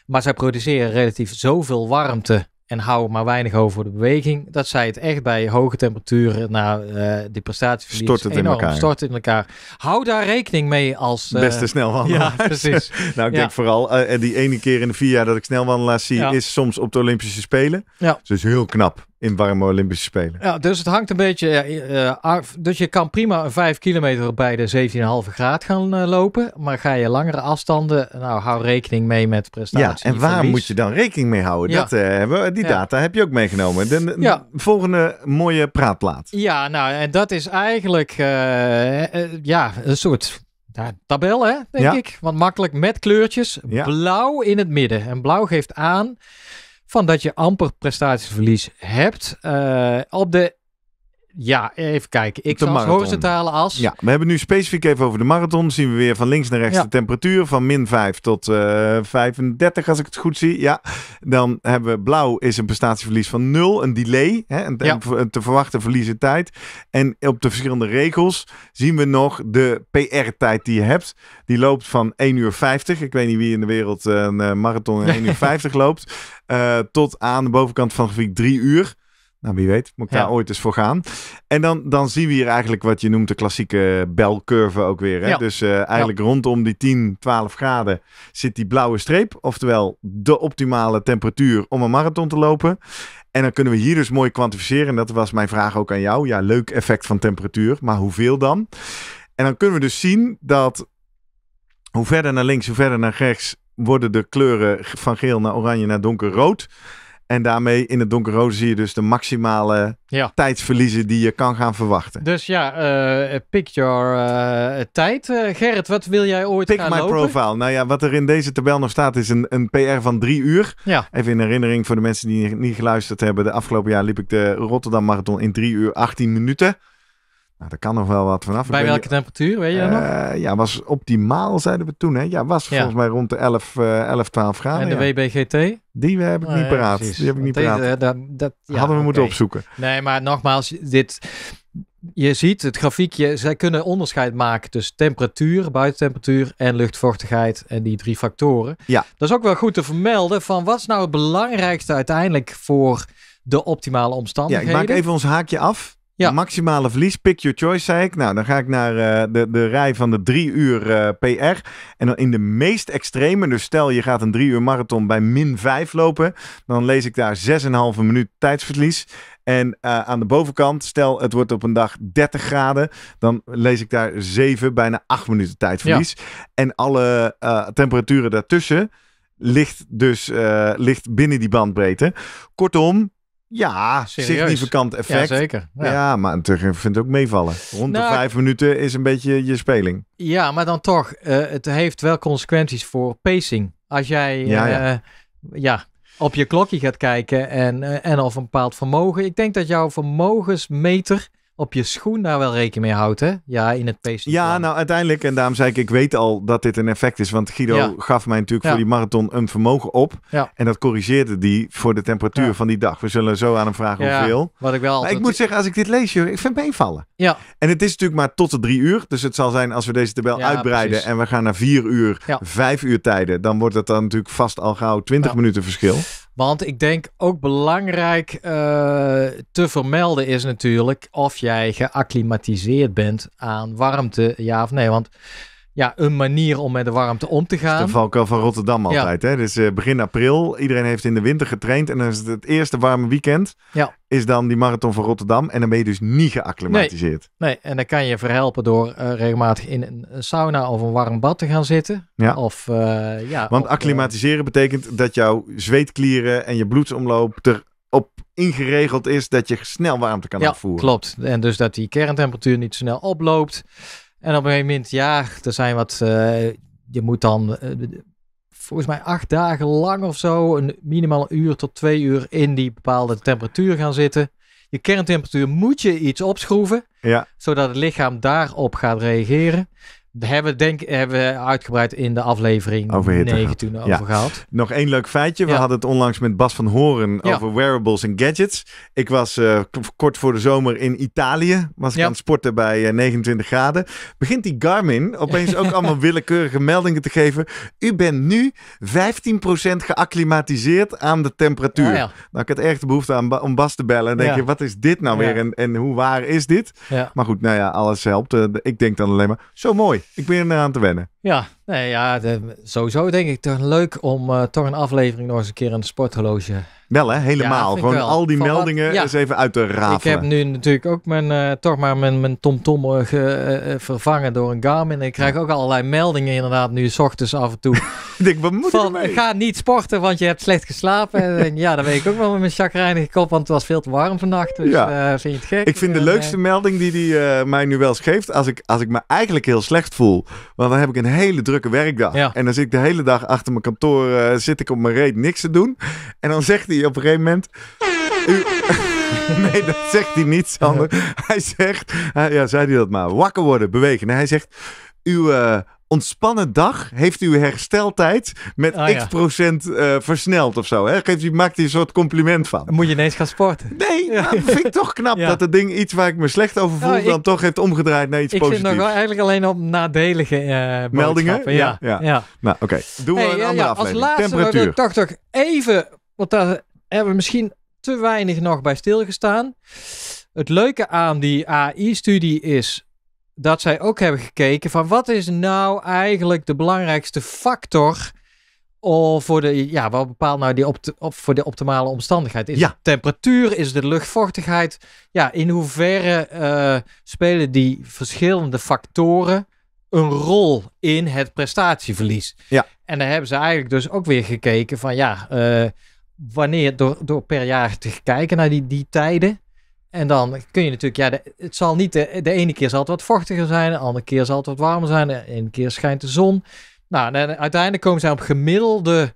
Maar zij produceren relatief zoveel warmte en hou maar weinig over voor de beweging. Dat zij het echt bij hoge temperaturen Nou, uh, die prestatieverlies stort het in elkaar. Stort in elkaar. Hou daar rekening mee als eh, beste snelwandelaar. Ja, precies. nou, ik denk vooral uh, die ene keer in de vier jaar dat ik snelwandelaars zie, is soms op de Olympische Spelen. Ja. Dus heel knap in warme Olympische Spelen. Ja, dus het hangt een beetje. Eh, dus je kan prima 5 kilometer bij de 17,5 graad gaan eh, lopen. Maar ga je langere afstanden, nou hou rekening mee met prestaties. Ja, en waar moet je dan rekening mee houden? Dat, uh, hebben, die data heb je ook meegenomen. De, volgende mooie praatplaat. Ja, nou en dat is eigenlijk ja, een soort tabel, hè, denk ik. Want makkelijk met kleurtjes. Ja. Blauw in het midden. En blauw geeft aan van dat je amper prestatieverlies hebt. Eh, op de ja, even kijken. Ik zag horizontale as. Ja, we hebben nu specifiek even over de marathon. Zien we weer van links naar rechts de temperatuur van min 5 tot uh, eh, 35, als ik het goed zie. Ja. Dan hebben we blauw is een prestatieverlies van 0, een delay. Hè, een, te verwachten verliezen tijd. En op de verschillende regels zien we nog de PR-tijd die je hebt. Die loopt van 1 uur 50. Ik weet niet wie in de wereld eh, een eh, marathon in 1 uur 50 loopt. tot aan de bovenkant van grafiek 3 uur. Nou, wie weet, moet ik daar ooit eens voor gaan. En dan, dan zien we hier eigenlijk wat je noemt de klassieke belcurve ook weer. Hè? Dus eh, eigenlijk rondom die 10, 12 graden zit die blauwe streep. Oftewel de optimale temperatuur om een marathon te lopen. En dan kunnen we hier dus mooi kwantificeren. En dat was mijn vraag ook aan jou. Ja, leuk effect van temperatuur, maar hoeveel dan? En dan kunnen we dus zien dat hoe verder naar links, hoe verder naar rechts worden de kleuren van geel naar oranje naar donkerrood. En daarmee in het donkerrood zie je dus de maximale tijdsverliezen die je kan gaan verwachten. Dus ja, eh, pick your uh, tijd. Eh, Gerrit, wat wil jij ooit pick my profile. Nou ja, wat er in deze tabel nog staat is een, een PR van drie uur. Even in herinnering voor de mensen die niet geluisterd hebben. De afgelopen jaar liep ik de Rotterdam Marathon in drie uur 18 minuten. Nou, kan nog wel wat vanaf. Bij welke temperatuur, weet je nog? Eh, ja, was optimaal, zeiden we toen. Hè? Ja, was volgens mij rond de 11, uh, 11 12 graden. En de WBGT? Eh, die heb ik niet paraat. Die eh, heb ik niet Dat, dat, Hadden we moeten opzoeken. Nee, maar nogmaals, dit... Je ziet het grafiekje, zij kunnen onderscheid maken tussen temperatuur, buitentemperatuur en luchtvochtigheid en die drie factoren. Ja. Dat is ook wel goed te vermelden van wat is nou het belangrijkste uiteindelijk voor de optimale omstandigheden. Ja, ik maak even ons haakje af. Maximale verlies, pick your choice, zei ik. Nou, dan ga ik naar eh, de, de rij van de drie uur eh, PR. En dan in de meest extreme, dus stel je gaat een drie uur marathon bij min 5 lopen, dan lees ik daar 6,5 minuut tijdsverlies. En eh, aan de bovenkant, stel het wordt op een dag 30 graden, dan lees ik daar 7, bijna 8 minuten tijdverlies. En alle temperaturen daartussen ligt dus ligt binnen die bandbreedte. Kortom, ja, Serieus? significant effect. Ja, zeker. Ja. maar ik vind het ook meevallen. Rond de nou, vijf minuten is een beetje je speling. Ja, maar dan toch, eh, het heeft wel consequenties voor pacing. Als jij ja, ja. Eh, op je klokje gaat kijken en, eh, en of een bepaald vermogen. Ik denk dat jouw vermogensmeter op je schoen daar wel rekening mee houdt, hè? Ja, in het PC. Ja, nou uiteindelijk, en daarom zei ik, ik weet al dat dit een effect is. Want Guido gaf mij natuurlijk voor die marathon een vermogen op. En dat corrigeerde die voor de temperatuur van die dag. We zullen zo aan hem vragen hoeveel. Wat ik wel altijd... ik moet zeggen, als ik dit lees, joh, ik vind het meevallen. Ja. En het is natuurlijk maar tot de drie uur. Dus het zal zijn als we deze tabel uitbreiden en we gaan naar vier uur, vijf uur tijden. Dan wordt het dan natuurlijk vast al gauw twintig nou. minuten verschil. Want ik denk ook belangrijk eh, te vermelden is natuurlijk of jij geacclimatiseerd bent aan warmte, ja of nee. Want ja, een manier om met de warmte om te gaan. Dat de valkuil van Rotterdam altijd. Hè? Dus eh, begin april, iedereen heeft in de winter getraind. En dan is het, het eerste warme weekend. Ja. Is dan die marathon van Rotterdam. En dan ben je dus niet geacclimatiseerd. Nee, nee. en dan kan je verhelpen door eh, regelmatig in een sauna of een warm bad te gaan zitten. Ja. Of, eh, ja, Want acclimatiseren betekent dat jouw zweetklieren en je bloedsomloop er op ingeregeld is dat je snel warmte kan ja, afvoeren. Klopt. En dus dat die kerntemperatuur niet snel oploopt. En op een moment, ja, er zijn wat. Eh, je moet dan eh, volgens mij acht dagen lang of zo, een minimaal een uur tot twee uur in die bepaalde temperatuur gaan zitten. Je kerntemperatuur moet je iets opschroeven, ja. zodat het lichaam daarop gaat reageren. Daar hebben we denk hebben uitgebreid in de aflevering over 9 toen over gehad. Nog één leuk feitje. We hadden het onlangs met Bas van Horen over wearables en gadgets. Ik was eh, kort voor de zomer in Italië. Was ik aan het sporten bij 29 eh, graden. Begint die Garmin opeens ook allemaal willekeurige meldingen te geven. U bent nu 15% geacclimatiseerd aan de temperatuur. Nou, ik had echt de behoefte aan om Bas te bellen. En denk je, wat is dit nou weer en, en hoe waar is dit? Maar goed, nou ja, alles helpt. Eh, ik denk dan alleen maar, zo mooi. Ik ben er aan te wennen. Ja, Nee, ja, sowieso denk ik toch leuk om eh, toch een aflevering nog eens een keer in de sporthorloge. Wel hè, helemaal. Gewoon al die meldingen wat, eens even uit te rafelen. Ik heb nu natuurlijk ook mijn, eh, toch maar mijn, mijn TomTom eh, vervangen door een Garmin. Ik krijg ook allerlei meldingen inderdaad nu s ochtends af en toe. ik denk, wat moet Van, ik ga niet sporten, want je hebt slecht geslapen. en ja, dan weet ik ook wel met mijn chagrijnige kop, want het was veel te warm vannacht. Dus vind je het gek? Ik vind de leukste melding die hij mij nu wel eens geeft, als ik, als ik me eigenlijk heel slecht voel. Want dan heb ik een hele druk drukke werkdag. En dan zit ik de hele dag achter mijn kantoor, uh, zit ik op mijn reet niks te doen. En dan zegt hij op een gegeven moment... nee, dat zegt hij niet, Sander. Hij zegt... ja, zei hij dat maar. Wakker worden, bewegen. En hij zegt... Uw eh, ontspannen dag heeft u hersteltijd met ah, x procent eh, versneld of zo. Hè? Geeft u, maakt u een soort compliment van. Moet je ineens gaan sporten. Nee, nou, vind ik toch knap dat het ding iets waar ik me slecht over voel, dan toch heeft omgedraaid naar iets positiefs. Ik zit nog wel eigenlijk alleen op nadelige eh, meldingen. Ja, ja, ja. Nou, oké. Doen we een andere aflevering. Als laatste Temperatuur. ik toch toch even, want daar hebben we misschien te weinig nog bij stilgestaan. Het leuke aan die AI-studie is dat zij ook hebben gekeken van wat is nou eigenlijk de belangrijkste factor voor de, ja, wat bepaalt nou die op, voor de optimale omstandigheid? Is ja. de temperatuur? Is de luchtvochtigheid? Ja, in hoeverre eh, spelen die verschillende factoren een rol in het prestatieverlies? Ja. En daar hebben ze eigenlijk dus ook weer gekeken van ja, eh, wanneer door, door per jaar te kijken naar die, die tijden. En dan kun je natuurlijk, ja, de, het zal niet de, de, ene keer zal het wat vochtiger zijn, de andere keer zal het wat warmer zijn, de ene keer schijnt de zon. Nou, eh, uiteindelijk komen zij op gemiddelde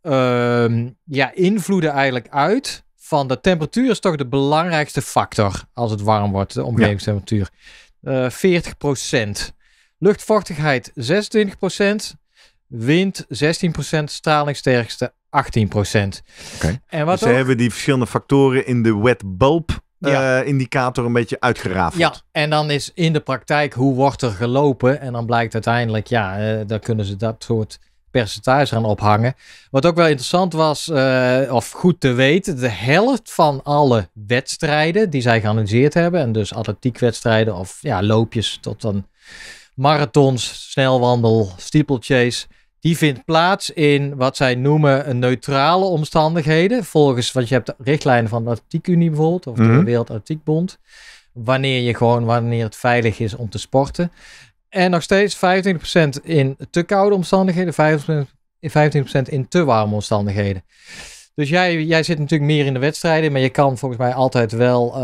ehm, ja, invloeden eigenlijk uit van de temperatuur is toch de belangrijkste factor als het warm wordt, de omgevingstemperatuur. 40%. Eh, Luchtvochtigheid 26%. Wind 16%. Stralingssterkste 18%. Okay. En wat dus hebben die verschillende factoren in de wet bulb ja. Eh, indicator een beetje uitgerafeld. Ja, en dan is in de praktijk hoe wordt er gelopen. En dan blijkt uiteindelijk, ja, uh, daar kunnen ze dat soort percentage aan ophangen. Wat ook wel interessant was, eh, of goed te weten, de helft van alle wedstrijden die zij geanalyseerd hebben, en dus atletiekwedstrijden of ja, loopjes tot dan marathons, snelwandel, steeplechase, die vindt plaats in wat zij noemen neutrale omstandigheden. Volgens, wat je hebt de richtlijnen van de ArtiekUnie, bijvoorbeeld, of de mm -hmm. Wereld Wanneer je gewoon, wanneer het veilig is om te sporten. En nog steeds 25% in te koude omstandigheden, 25%, 25 in te warme omstandigheden. Dus jij, jij zit natuurlijk meer in de wedstrijden, maar je kan volgens mij altijd wel. Uh,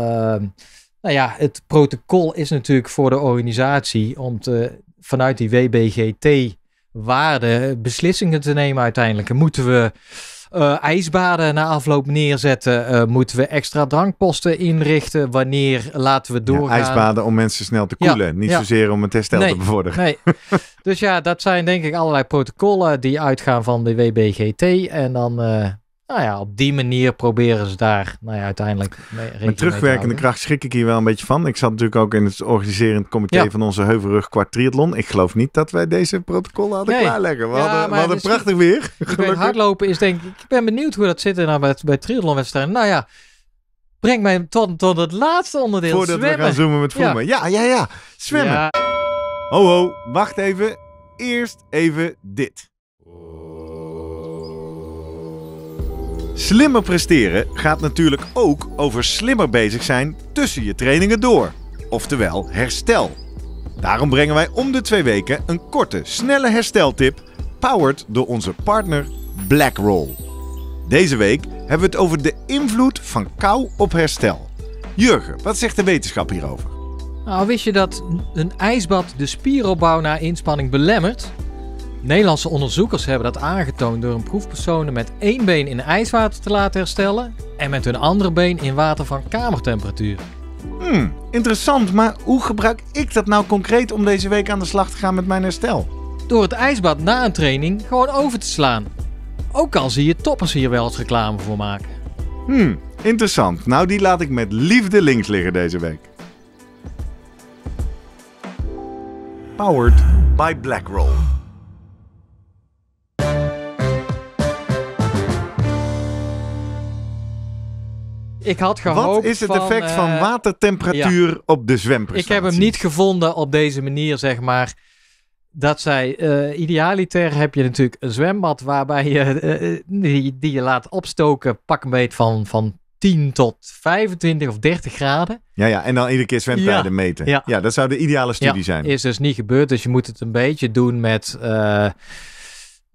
nou ja, het protocol is natuurlijk voor de organisatie om te, vanuit die WBGT waarde beslissingen te nemen uiteindelijk. Moeten we eh, ijsbaden na afloop neerzetten? Eh, moeten we extra drankposten inrichten? Wanneer laten we doorgaan? ijsbaden om mensen snel te koelen, niet zozeer om het herstel te bevorderen. Nee. dus ja, dat zijn denk ik allerlei protocollen die uitgaan van de WBGT. En dan eh, nou ja, op die manier proberen ze daar nou ja, uiteindelijk mee Met terugwerkende kracht schrik ik hier wel een beetje van. Ik zat natuurlijk ook in het organiserend comité van onze Heuvelrug Quadriathlon. Ik geloof niet dat wij deze protocollen hadden nee. klaarleggen. We hadden, dus prachtig weer. Gelukkig. Hardlopen is denk ik, ik ben benieuwd hoe dat zit nou bij, bij triathlonwedstrijden. Nou ja, breng mij tot, tot het laatste onderdeel, Voordat we gaan zoomen met voemen. Ja. ja, ja, ja. Zwemmen. Ho, ho, wacht even. Eerst even dit. Slimmer presteren gaat natuurlijk ook over slimmer bezig zijn tussen je trainingen door, oftewel herstel. Daarom brengen wij om de twee weken een korte, snelle hersteltip, powered door onze partner BlackRoll. Deze week hebben we het over de invloed van kou op herstel. Jurgen, wat zegt de wetenschap hierover? Nou, wist je dat een ijsbad de spieropbouw na inspanning belemmert? Nederlandse onderzoekers hebben dat aangetoond door een proefpersonen met één been in ijswater te laten herstellen en met hun andere been in water van kamertemperatuur. Hmm, interessant, maar hoe gebruik ik dat nou concreet om deze week aan de slag te gaan met mijn herstel? Door het ijsbad na een training gewoon over te slaan. Ook al zie je toppers hier wel eens reclame voor maken. Hmm, interessant. Nou, die laat ik met liefde links liggen deze week. Powered by BlackRoll. Ik had gehoopt Wat is het effect van eh, watertemperatuur op de zwemprestatie? Ik heb hem niet gevonden op deze manier, zeg maar. Dat zij, eh, idealiter heb je natuurlijk een zwembad waarbij je, eh, die, die, je laat opstoken, pak een beetje van, van 10 tot 25 of 30 graden. Ja, ja, en dan iedere keer zwemtijden ja. meten. Ja. ja. dat zou de ideale studie zijn. Is dus niet gebeurd, dus je moet het een beetje doen met...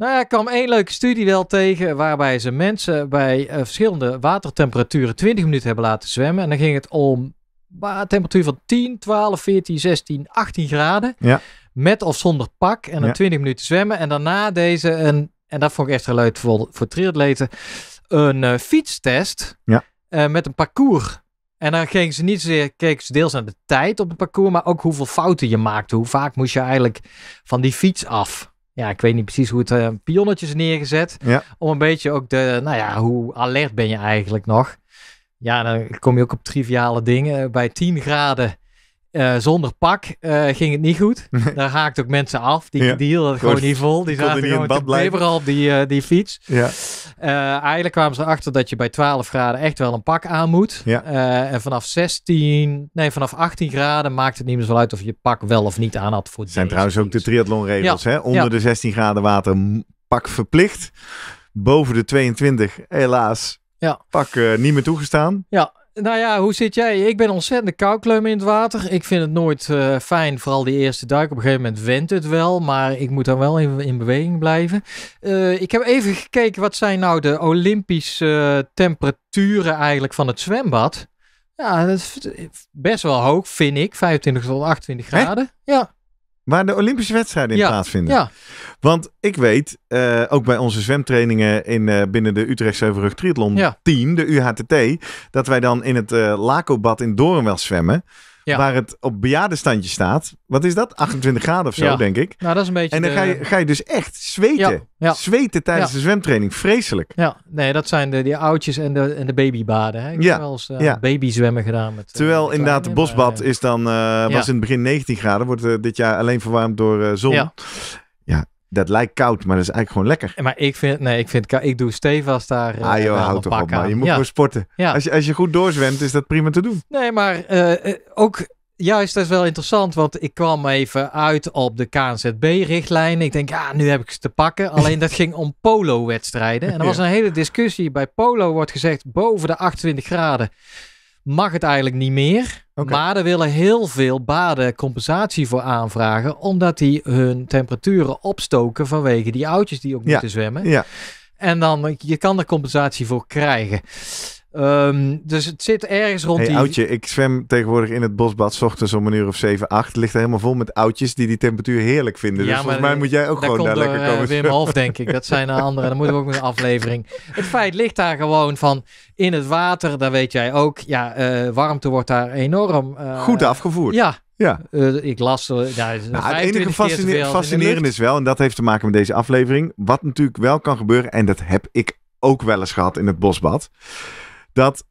Nou ja, ik kwam één leuke studie wel tegen waarbij ze mensen bij eh, verschillende watertemperaturen 20 minuten hebben laten zwemmen. En dan ging het om bah, temperatuur van 10, 12, 14, 16, 18 graden. Ja. Met of zonder pak. En dan 20 minuten zwemmen. En daarna deze, een, en dat vond ik echt heel leuk voor, voor triatleten, een eh, fietstest ja. Eh, met een parcours. En dan gingen ze niet zozeer, keken ze deels naar de tijd op het parcours, maar ook hoeveel fouten je maakte. Hoe vaak moest je eigenlijk van die fiets af ja, ik weet niet precies hoe het uh, pionnetjes neergezet. Om een beetje ook de, nou ja, hoe alert ben je eigenlijk nog? Ja, dan kom je ook op triviale dingen. Eh, bij 10 graden eh, zonder pak eh, ging het niet goed. Daar haakten ook mensen af. Die, ja. die hielden gewoon niet vol. Die zaten gewoon te blijven op die, eh, die fiets. Ja. eigenlijk kwamen ze erachter dat je bij 12 graden echt wel een pak aan moet. en vanaf 16, nee, vanaf 18 graden maakt het niet meer zo uit of je pak wel of niet aan had. Voor zijn trouwens ook de triathlonregels. Hè? Onder de 16 graden water pak verplicht. Boven de 22, helaas, ja. pak niet meer toegestaan. Ja, nou ja, hoe zit jij? Ik ben ontzettend koukleum in het water. Ik vind het nooit eh, fijn, vooral die eerste duik. Op een gegeven moment went het wel, maar ik moet dan wel in, in beweging blijven. Eh, ik heb even gekeken, wat zijn nou de Olympische eh, temperaturen eigenlijk van het zwembad? Ja, dat is best wel hoog, vind ik. 25 tot 28 graden. Hè? Ja. Waar de Olympische wedstrijden in plaatsvinden. Ja. Want ik weet, eh, ook bij onze zwemtrainingen in, eh, binnen de Utrechtse Heuvelrug Triathlon team, de UHTT, dat wij dan in het uh, Lakobad in Doorn zwemmen. Waar het op bejaardenstandje staat. Wat is dat? 28 graden of zo, denk ik. Nou, dat is een beetje. En dan ga, je, ga je dus echt zweten. Zweten tijdens de zwemtraining. Vreselijk. Ja, nee, dat zijn de, die oudjes en de, en de babybaden. Hè? Ik heb wel eens eh, babyzwemmen gedaan. Met, eh, Terwijl met inderdaad, de bosbad eh, is dan, was in het begin 19 graden. Wordt dit jaar alleen verwarmd door zon. Ja dat lijkt koud, maar dat is eigenlijk gewoon lekker. Maar ik vind, nee, ik vind, ik doe stevast daar. Eh, ah houd toch op, maar Je moet voor gewoon sporten. Ja. Als, je, als je goed doorzwemt, is dat prima te doen. Nee, maar eh, eh, ook juist, dat is wel interessant, want ik kwam even uit op de KNZB-richtlijn. Ik denk, ja, nu heb ik ze te pakken. Alleen dat ging om polo-wedstrijden. En er was een hele discussie. Bij polo wordt gezegd, boven de 28 graden mag het eigenlijk niet meer. Maar er willen heel veel baden compensatie voor aanvragen, omdat die hun temperaturen opstoken vanwege die oudjes die ook moeten zwemmen. Ja. En dan, je kan er compensatie voor krijgen. Ehm, dus het zit ergens rond hey, die... oudje, ik zwem tegenwoordig in het bosbad... S ochtends om een uur of 7, 8. ligt helemaal vol met oudjes die die temperatuur heerlijk vinden. Ja, dus volgens mij moet jij ook gewoon daar lekker eh, komen. weer Wim Hof, denk ik. Dat zijn een andere. Dan moeten we ook met een aflevering. Het feit ligt daar gewoon van in het water. Daar weet jij ook. Ja, eh, warmte wordt daar enorm... Eh, Goed afgevoerd. Ja, ja. ik las. Ja, nou, het enige fascine fascinerende is wel, en dat heeft te maken met deze aflevering, wat natuurlijk wel kan gebeuren, en dat heb ik ook wel eens gehad in het bosbad dat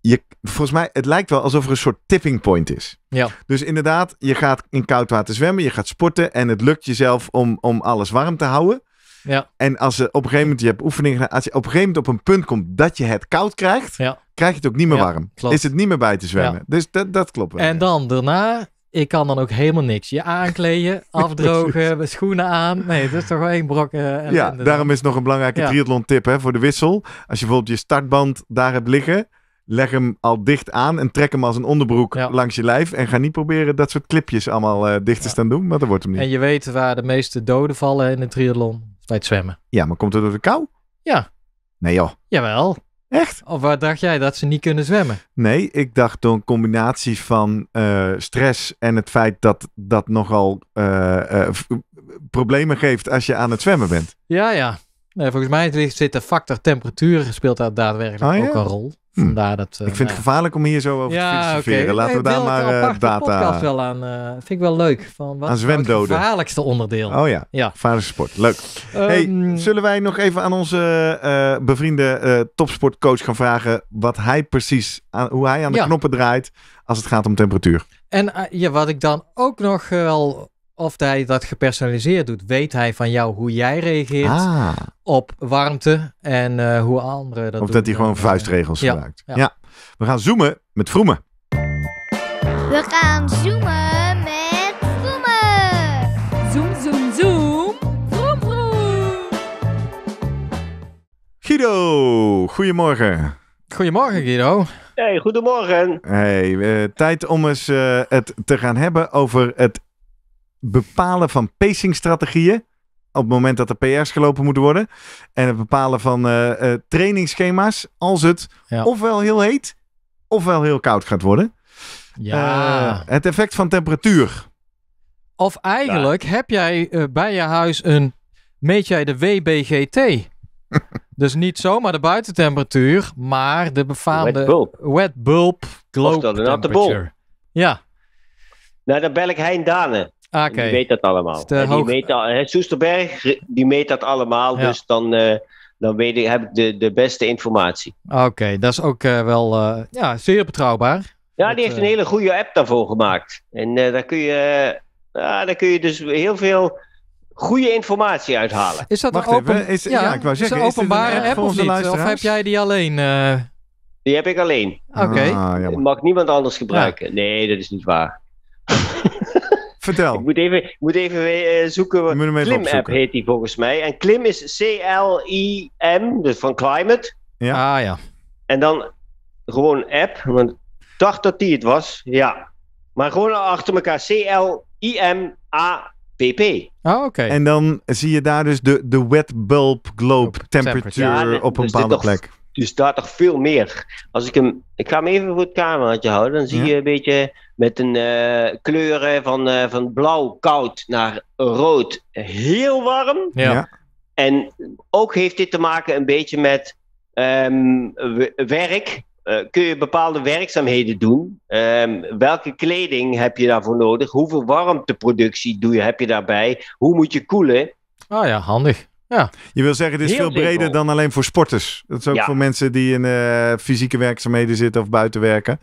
je, volgens mij, het lijkt wel alsof er een soort tipping point is. Ja. Dus inderdaad, je gaat in koud water zwemmen, je gaat sporten en het lukt jezelf om, om alles warm te houden. Ja. En als je op een gegeven moment, je hebt oefeningen, als je op een gegeven moment op een punt komt dat je het koud krijgt, krijg je het ook niet meer warm. Klopt. Is het niet meer bij te zwemmen. Dus dat, dat klopt. En dan daarna ik kan dan ook helemaal niks. Je aankleden, afdrogen, schoenen aan. Nee, het is toch wel één brok. Eh, ja, daarom is nog een belangrijke ja. triathlon tip hè, voor de wissel. Als je bijvoorbeeld je startband daar hebt liggen, leg hem al dicht aan en trek hem als een onderbroek langs je lijf. En ga niet proberen dat soort clipjes allemaal eh, dicht te staan doen, want dat wordt hem niet. En je weet waar de meeste doden vallen in een triathlon, bij het zwemmen. Ja, maar komt het door de kou? Ja. Nee joh. Jawel. Echt? Of waar dacht jij, dat ze niet kunnen zwemmen? Nee, ik dacht door een combinatie van eh, stress en het feit dat dat nogal eh, eh, problemen geeft als je aan het zwemmen bent. Ja, ja. Nee, volgens mij zit de factor temperatuur speelt daar daadwerkelijk oh ook een rol. Hm. dat, eh, ik vind het nou gevaarlijk om hier zo over te filosoferen. Laten we daar maar eh, data... Ik wel aan... Uh, vind ik wel leuk. Van wat aan nou zwemdoden. Het gevaarlijkste onderdeel. Oh ja, ja. Gevaarlijkste sport. Leuk. Ehm, zullen wij nog even aan onze bevriende topsportcoach gaan vragen... wat hij precies, aan, hoe hij aan de knoppen draait als het gaat om temperatuur? En ja, wat ik dan ook nog wel of hij dat gepersonaliseerd doet. Weet hij van jou hoe jij reageert ah. op warmte en eh, hoe anderen dat Of doen. dat hij gewoon vuistregels gebruikt. Ja. We gaan zoomen met Vroemen. We gaan zoomen met Vroemen. Zoom, zoom, zoom. Vroom, vroom. Guido, goedemorgen. Goedemorgen Guido. Hey, goedemorgen. Hey, eh, tijd om eens eh, het te gaan hebben over het bepalen van pacingstrategieën. Op het moment dat er PR's gelopen moeten worden. En het bepalen van uh, trainingsschema's. Als het ofwel heel heet, ofwel heel koud gaat worden. Ja. Eh, het effect van temperatuur. Of eigenlijk heb jij bij je huis een. Meet jij de WBGT? dus niet zomaar de buitentemperatuur, maar de befaamde wet bulb, wet globe temperature. Ja. Nou, dan bel ik Heindane Okay. Ah, die weet dat allemaal. Eh, die hoog... meet hè, Soesterberg, die meet dat allemaal. Dus dan, eh, dan weet ik, heb ik de, de beste informatie. Ah, oké, dat is ook eh, wel ja, zeer betrouwbaar. Ja, die heeft een hele goede app daarvoor gemaakt. En daar, kun je, daar kun je dus heel veel goede informatie uithalen. Is dat een open... is, ja, ik wou zeggen, is een openbare app, of heb jij die alleen? Die heb ik alleen. Oké. Okay. Ah, Mag niemand anders gebruiken. Nee, dat is niet waar. Vertel. Ik moet even, moet even eh, zoeken. Moet Klim app heet die volgens mij. En Klim is C-L-I-M, dus van Climate. Ja. Ah, ja. En dan gewoon app, want ik dacht dat die het was. Ja. Maar gewoon achter elkaar. C-L-I-M-A-P-P. oh, ah, oké. En dan zie je daar dus de, de wet bulb globe temperatuur op een dus bepaalde plek. dus daar toch veel meer. Als ik hem, ik ga hem even voor het cameraatje houden, dan zie je een beetje met een eh, kleuren van, eh, van blauw koud naar rood heel warm. Ja. En ook heeft dit te maken een beetje met ehm, werk. Eh, kun je bepaalde werkzaamheden doen? Ehm, welke kleding heb je daarvoor nodig? Hoeveel warmteproductie doe je, heb je daarbij? Hoe moet je koelen? Ah ja, handig. Ja. Je wil zeggen, het is veel breder dan alleen voor sporters. Dat is ook voor mensen die in fysieke werkzaamheden zitten of buiten werken.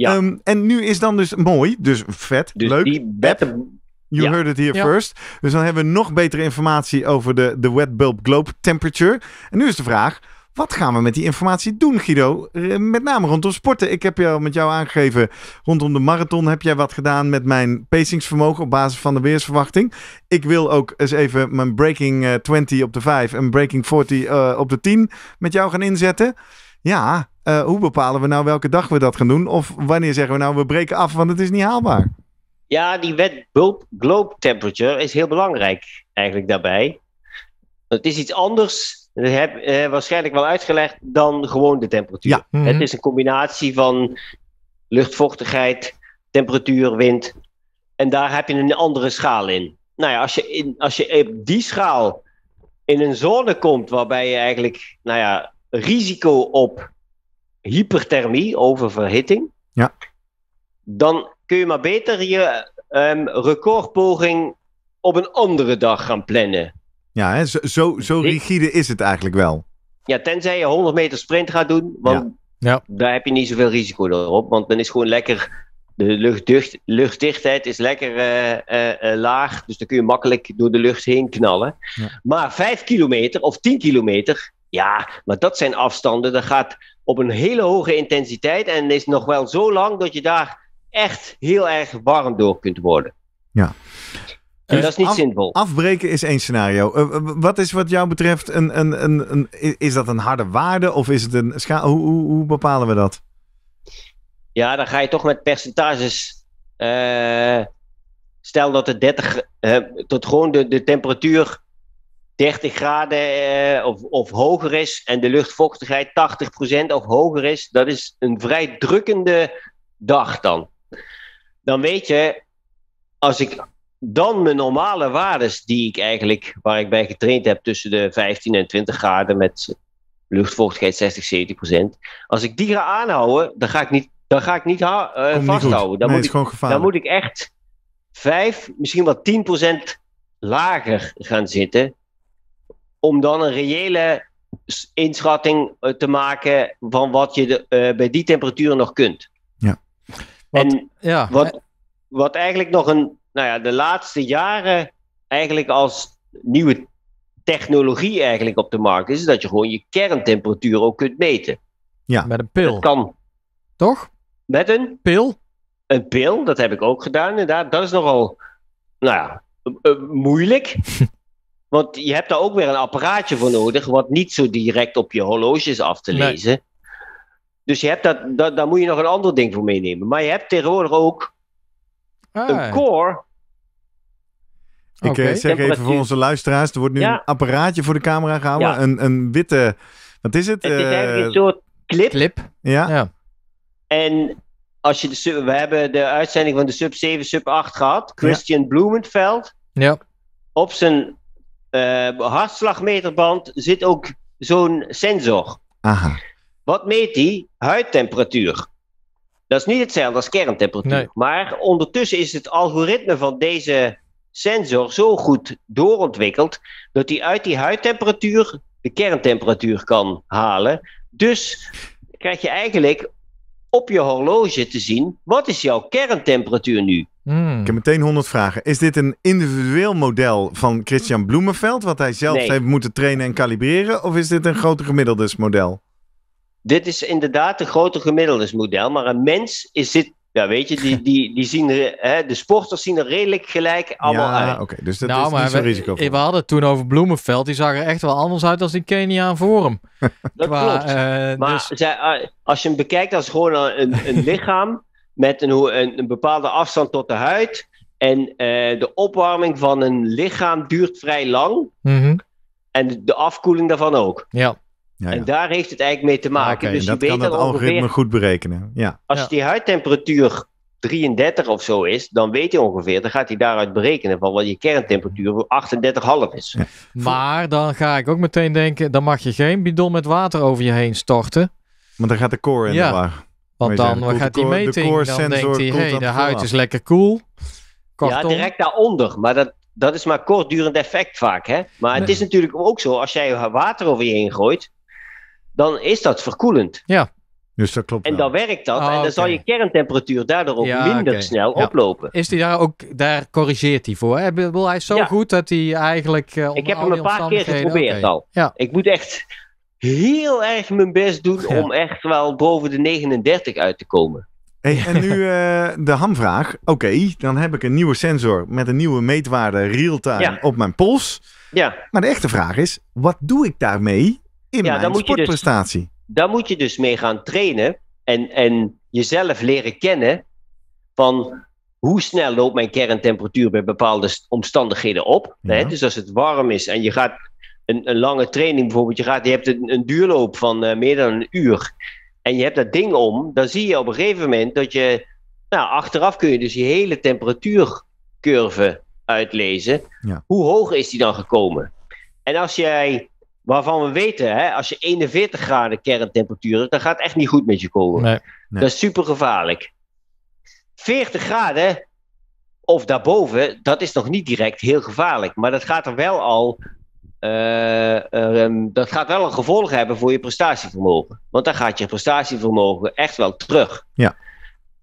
Ja. Ehm, en nu is dan dus mooi, dus vet, dus leuk. Die wet, You heard it here first. Dus dan hebben we nog betere informatie over de, de wet bulb globe temperature. En nu is de vraag, wat gaan we met die informatie doen, Guido? Eh, met name rondom sporten. Ik heb jou met jou aangegeven, rondom de marathon heb jij wat gedaan met mijn pacingsvermogen op basis van de weersverwachting. Ik wil ook eens even mijn breaking 20 eh, op de 5 en breaking 40 eh, op de 10 met jou gaan inzetten. Ja, eh, hoe bepalen we nou welke dag we dat gaan doen? Of wanneer zeggen we nou, we breken af, want het is niet haalbaar? Ja, die wet globe temperature is heel belangrijk eigenlijk daarbij. Het is iets anders, dat heb eh, waarschijnlijk wel uitgelegd, dan gewoon de temperatuur. Mhm. Het is een combinatie van luchtvochtigheid, temperatuur, wind. En daar heb je een andere schaal in. Nou ja, als je, in, als je op die schaal in een zone komt waarbij je eigenlijk nou ja, risico op hyperthermie, oververhitting, ja. dan kun je maar beter je ehm, recordpoging op een andere dag gaan plannen. Ja, hè? Zo, zo, rigide is het eigenlijk wel. Ja, tenzij je 100 meter sprint gaat doen, want ja. daar heb je niet zoveel risico op. Want dan is gewoon lekker, de luchtdicht, luchtdichtheid is lekker eh, eh, eh, laag, dus dan kun je makkelijk door de lucht heen knallen. Maar 5 kilometer of 10 kilometer, ja, maar dat zijn afstanden, Dan gaat op een hele hoge intensiteit. En is nog wel zo lang dat je daar echt heel erg warm door kunt worden. Ja. En dus dat is niet zinvol. Afbreken is één scenario. Eh, wat is wat jou betreft een, een, een, Is dat een harde waarde of is het een. Scha hoe, hoe, hoe, bepalen we dat? Ja, dan ga je toch met percentages. Eh, stel dat de 30. Eh, tot gewoon de, de temperatuur 30 graden eh, of, of hoger is en de luchtvochtigheid 80% of hoger is, dat is een vrij drukkende dag dan. Dan weet je, als ik dan mijn normale waardes die ik eigenlijk, waar ik bij getraind heb, tussen de 15 en 20 graden met luchtvochtigheid 60, 70 Als ik die ga aanhouden, dan ga ik niet, dan ga ik niet eh, vasthouden. Dan, moet ik, gewoon dan moet ik echt 5, misschien wel 10 lager gaan zitten om dan een reële inschatting eh, te maken van wat je eh, bij die temperatuur nog kunt. Ja. Wat, en ja. Wat, wat eigenlijk nog een, nou ja, de laatste jaren eigenlijk als nieuwe technologie eigenlijk op de markt is, is dat je gewoon je kerntemperatuur ook kunt meten. Ja, met een pil. Dat kan. Toch? Met een? Pil. Een pil, dat heb ik ook gedaan inderdaad. Dat is nogal, nou ja, eh, moeilijk. Want je hebt daar ook weer een apparaatje voor nodig, wat niet zo direct op je horloge is af te lezen. Dus je hebt dat, dat, daar moet je nog een ander ding voor meenemen. Maar je hebt tegenwoordig ook een ah. core. Ik eh, zeg even voor onze luisteraars: er wordt nu een apparaatje voor de camera gehouden. Een, een witte. Wat is het? Het is eh, een soort clip. clip. Ja. ja. En als je de we hebben de uitzending van de sub 7, sub 8 gehad. Christian Bloemenveld. Ja. Op zijn eh, hartslagmeterband zit ook zo'n sensor. Aha. Wat meet die? Huidtemperatuur. Dat is niet hetzelfde als kerntemperatuur. Maar ondertussen is het algoritme van deze sensor zo goed doorontwikkeld dat hij uit die huidtemperatuur de kerntemperatuur kan halen. Dus krijg je eigenlijk op je horloge te zien wat is jouw kerntemperatuur nu? Hmm. Ik heb meteen 100 vragen. Is dit een individueel model van Christian Bloemenveld, wat hij zelf heeft moeten trainen en kalibreren? Of is dit een groter gemiddeldes model? Dit is inderdaad een gemiddeldes model. maar een mens is dit. Ja, weet je, die, die, die zien, hè, de sporters zien er redelijk gelijk allemaal ja, uit. oké, dus dat nou, is maar niet zo'n risico. We, hadden het toen over Bloemenveld, die zag er echt wel anders uit dan die Keniaan voor hem. Dat klopt. Eh, maar dus- eh, als je hem bekijkt als gewoon een, een lichaam, met een, een bepaalde afstand tot de huid. En eh, de opwarming van een lichaam duurt vrij lang. Mhm. En de, afkoeling daarvan ook. Ja. Ja, ja. En daar heeft het eigenlijk mee te maken. Ah, dus je dat weet kan het algoritme ongeveer, goed berekenen. Ja. Als die huidtemperatuur 33 of zo is, dan weet je ongeveer, dan gaat hij daaruit berekenen van wat je kerntemperatuur 38,5 is. Maar dan ga ik ook meteen denken, dan mag je geen bidon met water over je heen storten. Want dan gaat de core in de war. Want dan gaat die meting? Dan denkt hij, hey, de huid is lekker koel Ja, direct daaronder. Maar dat, dat is maar kortdurend effect vaak. Hè? Maar het is natuurlijk ook zo, als jij water over je heen gooit, dan is dat verkoelend. Ja. Dus dat klopt. En dan werkt dat. en dan ah, zal je kerntemperatuur daardoor ook minder snel ja. oplopen. Is die daar ook, daar corrigeert hij voor? Hè? Hij is zo goed dat hij eigenlijk. Eh, Ik heb hem een paar keer geprobeerd al. Ik moet echt heel erg mijn best doen om echt wel boven de 39 uit te komen. en nu eh, de hamvraag. Oké, dan heb ik een nieuwe sensor met een nieuwe meetwaarde real-time op mijn pols. Ja. Maar de echte vraag is, wat doe ik daarmee in ja, mijn dus- sportprestatie? Dus, daar moet je dus mee gaan trainen en, en jezelf leren kennen van hoe snel loopt mijn kerntemperatuur bij bepaalde omstandigheden op. Hè? Dus als het warm is en je gaat een, lange training bijvoorbeeld, je, gaat, je hebt een, duurloop van eh, meer dan een uur. En je hebt dat ding om, dan zie je op een gegeven moment dat je. Nou, achteraf kun je dus die hele temperatuurcurve uitlezen. Ja. Hoe hoog is die dan gekomen? En als jij, waarvan we weten, hè, als je 41 graden kerntemperatuur hebt, dan gaat het echt niet goed met je komen. nee. Dat is super gevaarlijk. 40 graden of daarboven, dat is nog niet direct heel gevaarlijk. Maar dat gaat er wel al eh, ehm, dat gaat wel een gevolg hebben voor je prestatievermogen. Want dan gaat je prestatievermogen echt wel terug. Ja.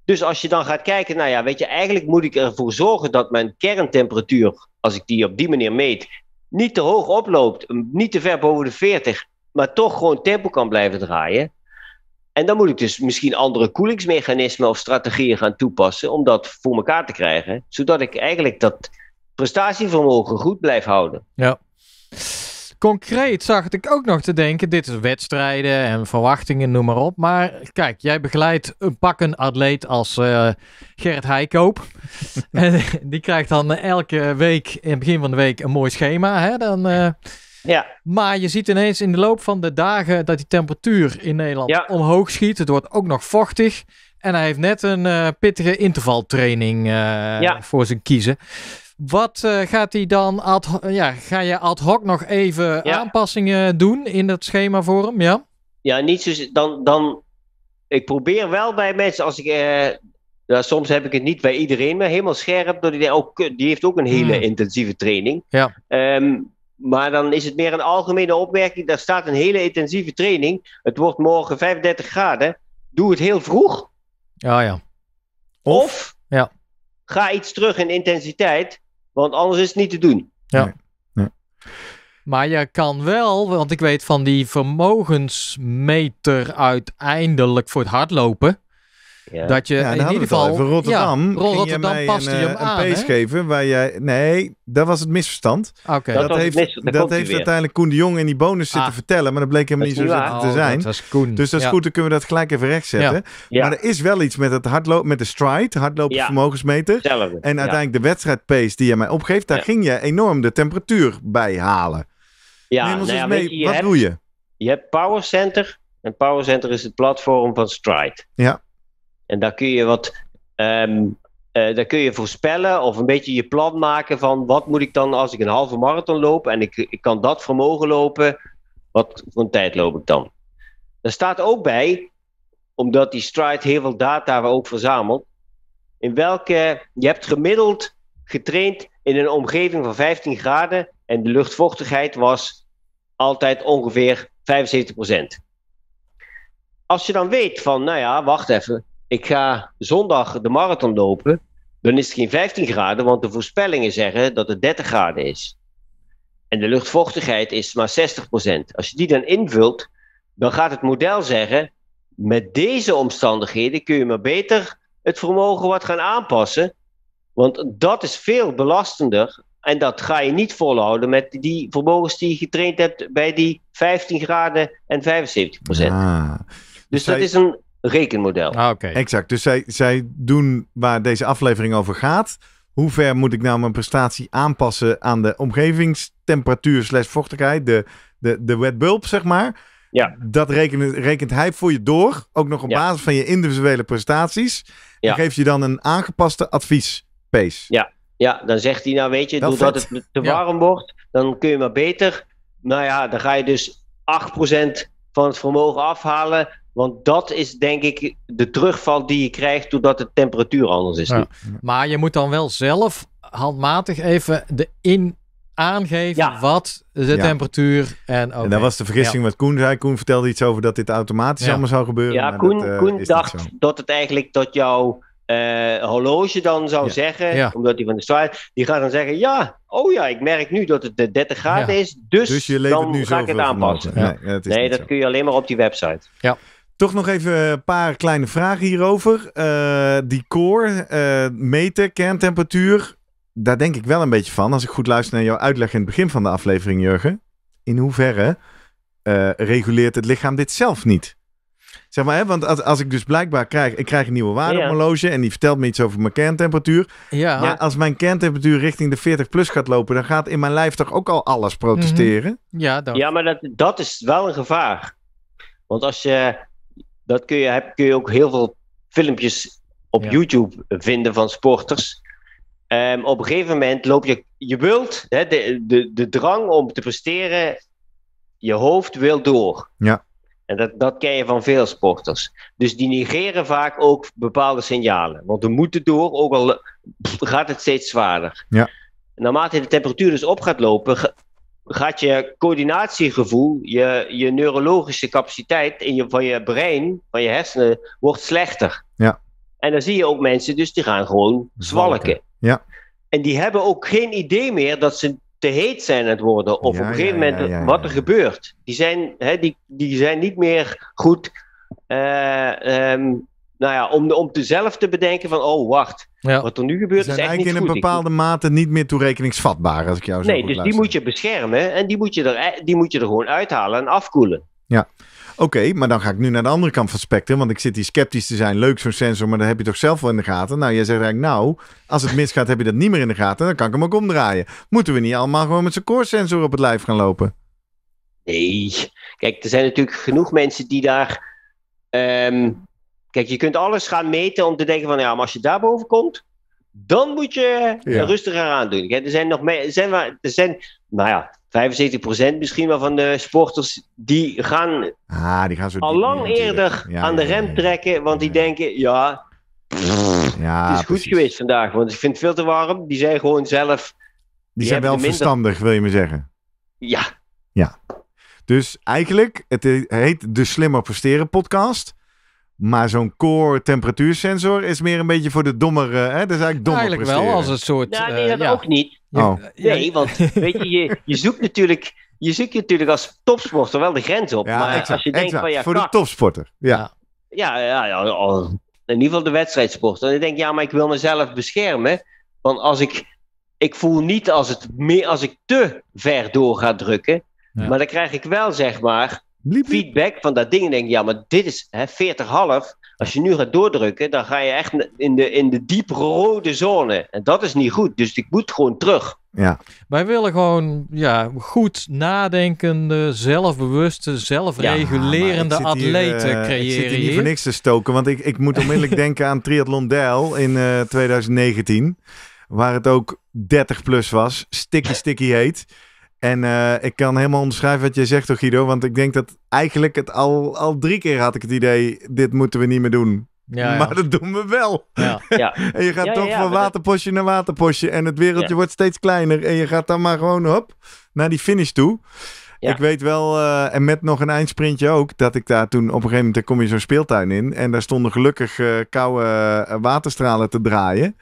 Dus als je dan gaat kijken, nou ja, weet je, eigenlijk moet ik ervoor zorgen dat mijn kerntemperatuur, als ik die op die manier meet, niet te hoog oploopt, niet te ver boven de 40, maar toch gewoon tempo kan blijven draaien. En dan moet ik dus misschien andere koelingsmechanismen of strategieën gaan toepassen om dat voor elkaar te krijgen, zodat ik eigenlijk dat prestatievermogen goed blijf houden. Ja. Concreet zag ik ook nog te denken, dit is wedstrijden en verwachtingen, noem maar op. Maar kijk, jij begeleidt een pakken atleet als uh, Gerrit Heikoop. die krijgt dan elke week, in het begin van de week, een mooi schema. Hè? Dan, eh, Ja. Maar je ziet ineens in de loop van de dagen dat die temperatuur in Nederland omhoog schiet. Het wordt ook nog vochtig. En hij heeft net een eh, pittige intervaltraining voor zijn kiezen. Wat eh, gaat hij dan ad, ja, ga je ad hoc nog even aanpassingen doen in dat schema voor hem? Ja, ja niet zo, dan, dan. Ik probeer wel bij mensen, als ik. Eh, nou, soms heb ik het niet bij iedereen, maar helemaal scherp. Dat die, ook, die heeft ook een hele hmm. intensieve training. Ja. Ehm, maar dan is het meer een algemene opmerking. Daar staat een hele intensieve training. Het wordt morgen 35 graden. Doe het heel vroeg. Ja, ja. Of, of ja. ga iets terug in intensiteit. Want anders is het niet te doen. Ja. Maar je kan wel, want ik weet van die vermogensmeter uiteindelijk voor het hardlopen. Dat je in ieder geval... Rotterdam, ja, je hem eh, een pace geven waar jij... Nee, dat was het misverstand. Okay. Dat, heeft, dat heeft uiteindelijk Koen de Jong in die bonus zitten ah. vertellen. Maar dat bleek helemaal niet zo te oh, zijn. dus dat is goed, dan kunnen we dat gelijk even rechtzetten. Maar er is wel iets met, het hardloop, met de stride, hardlopen vermogensmeter. En uiteindelijk de wedstrijdpace die je mij opgeeft. Daar ging je enorm de temperatuur bij halen. Ja, nou wat doe je? Je hebt Power Center. En Power Center is het platform van Stride. Ja. En daar kun je wat. Ehm, eh, daar kun je voorspellen of een beetje je plan maken van wat moet ik dan als ik een halve marathon loop en ik, ik kan dat vermogen lopen, wat voor een tijd loop ik dan? Er staat ook bij, omdat die Stride heel veel data ook verzamelt, in welke je hebt gemiddeld getraind in een omgeving van 15 graden en de luchtvochtigheid was altijd ongeveer 75%. Als je dan weet van, nou ja, wacht even, ik ga zondag de marathon lopen, dan is het geen 15 graden, want de voorspellingen zeggen dat het 30 graden is. En de luchtvochtigheid is maar 60%. Als je die dan invult, dan gaat het model zeggen, met deze omstandigheden kun je maar beter het vermogen wat gaan aanpassen, want dat is veel belastender en dat ga je niet volhouden met die vermogens die je getraind hebt bij die 15 graden en 75 procent. Ah. dus, dus dat is een rekenmodel. Ah, oké. Exact. Dus zij, zij doen waar deze aflevering over gaat. Hoe ver moet ik nou mijn prestatie aanpassen aan de omgevingstemperatuur slash vochtigheid, de, de, de wet bulb, zeg maar. Ja. Dat rekent, rekent hij voor je door, ook nog op basis van je individuele prestaties. Ja. geeft je dan een aangepaste advies, Pees. Ja. ja, dan zegt hij nou weet je, dat doordat het te warm wordt, dan kun je maar beter. Nou ja, dan ga je dus 8% van het vermogen afhalen want dat is denk ik de terugval die je krijgt doordat de temperatuur anders is. Maar je moet dan wel zelf handmatig even de in aangeven wat de temperatuur en okay. En dat was de vergissing wat Koen zei. Koen vertelde iets over dat dit automatisch allemaal zou gebeuren. Ja, Koen, eh, dacht dat het eigenlijk dat jouw eh, horloge dan zou zeggen, omdat hij van de slide, die gaat dan zeggen, ja, oh ja, ik merk nu dat het de 30 graden is, dus, dus je dan nu ga ik het aanpassen. Nee, dat, nee, dat kun je alleen maar op die website. Ja. Toch nog even een paar kleine vragen hierover. Uh, die core, eh, meten, kerntemperatuur. Daar denk ik wel een beetje van. Als ik goed luister naar jouw uitleg in het begin van de aflevering, Jurgen. In hoeverre eh, reguleert het lichaam dit zelf niet? Zeg maar, hè, want als, ik dus blijkbaar krijg, ik krijg een nieuwe waarde en die vertelt me iets over mijn kerntemperatuur. Ja. Maar als mijn kerntemperatuur richting de 40 plus gaat lopen, dan gaat in mijn lijf toch ook al alles protesteren? Mhm. Ja, dat. ja, maar dat, dat is wel een gevaar. Want als je dat kun je, heb, kun je ook heel veel filmpjes op YouTube vinden van sporters. Ehm, op een gegeven moment loop je, je wilt, hè, de, de, de drang om te presteren, je hoofd wil door. Ja. En dat, dat ken je van veel sporters. Dus die negeren vaak ook bepaalde signalen. Want we moeten door, ook al gaat het steeds zwaarder. Ja. naarmate de temperatuur dus op gaat lopen, gaat je coördinatiegevoel, je, je neurologische capaciteit in je, van je brein, van je hersenen, wordt slechter. Ja. En dan zie je ook mensen, dus die gaan gewoon zwalken. Ja. En die hebben ook geen idee meer dat ze te heet zijn aan het worden. Of op een gegeven moment wat er gebeurt. Die zijn, hè, die, die zijn niet meer goed eh, ehm, nou ja, om, om zelf te bedenken van, oh wacht, wat er nu gebeurt zijn is eigenlijk niet in een bepaalde mate niet meer toerekeningsvatbaar, als ik jou zo Nee, dus die moet je beschermen en die moet je, er, eh, die moet je er gewoon uithalen en afkoelen. Ja, oké, maar dan ga ik nu naar de andere kant van het spectrum, want ik zit hier sceptisch te zijn. Leuk zo'n sensor, maar dat heb je toch zelf wel in de gaten? Nou, jij zegt eigenlijk, nou, als het misgaat heb je dat niet meer in de gaten, dan kan ik hem ook omdraaien. Moeten we niet allemaal gewoon met zo'n koorsensor op het lijf gaan lopen? Nee, kijk, er zijn natuurlijk genoeg mensen die daar... Ehm, Kijk, je kunt alles gaan meten om te denken van ja, maar als je daarboven komt, dan moet je ja. rustiger aan doen. Kijk, er zijn nog meer, er zijn, er zijn, nou ja, 75% misschien wel van de sporters die gaan, ah, die gaan zo al lang eerder aan de rem trekken, want die denken ja, ja, het is goed geweest vandaag, want ik vind het veel te warm. Die zijn gewoon zelf. Die, zijn wel verstandig, wil je me zeggen? Ja. Ja. Dus eigenlijk, het heet de Slimmer Presteren podcast. Maar zo'n core temperatuursensor is meer een beetje voor de dommere, eh, hè? Dat is eigenlijk dommer Eigenlijk wel, als een soort... Nou, nee, dat ook niet. Oh. Nee, want weet je, je, zoekt natuurlijk je zoekt natuurlijk als topsporter wel de grens op. Ja, maar exact, als je denkt exact, van ja, voor de topsporter. Ja. Ja, ja, ja, in ieder geval de wedstrijdsporter. En ik denk, ja, maar ik wil mezelf beschermen. Want als ik, ik voel niet als, het meer, als ik te ver door ga drukken. Maar dan krijg ik wel, zeg maar, feedback van dat ding. En denk ja, maar dit is hè, 40 Als je nu gaat doordrukken, dan ga je echt in de, in de diep rode zone. En dat is niet goed. Dus ik moet gewoon terug. Ja. Wij willen gewoon ja, goed nadenkende, zelfbewuste, zelfregulerende atleten hier, creëren. Ik zit hier eh, niet voor niks te stoken, want ik, ik moet onmiddellijk denken aan Triathlon Dell in 2019. Eh, waar het ook 30 plus was, sticky sticky heet. En eh, ik kan helemaal onderschrijven wat jij zegt, toch, Guido. Want ik denk dat eigenlijk het al, al drie keer had ik het idee: dit moeten we niet meer doen. Ja, Maar dat doen we wel. Ja. en je gaat toch van waterposje naar waterpostje. En het wereldje wordt steeds kleiner. En je gaat dan maar gewoon op naar die finish toe. Ik weet wel, eh, en met nog een eindsprintje ook, dat ik daar toen op een gegeven moment kom je zo'n speeltuin in. En daar stonden gelukkig eh, koude waterstralen te draaien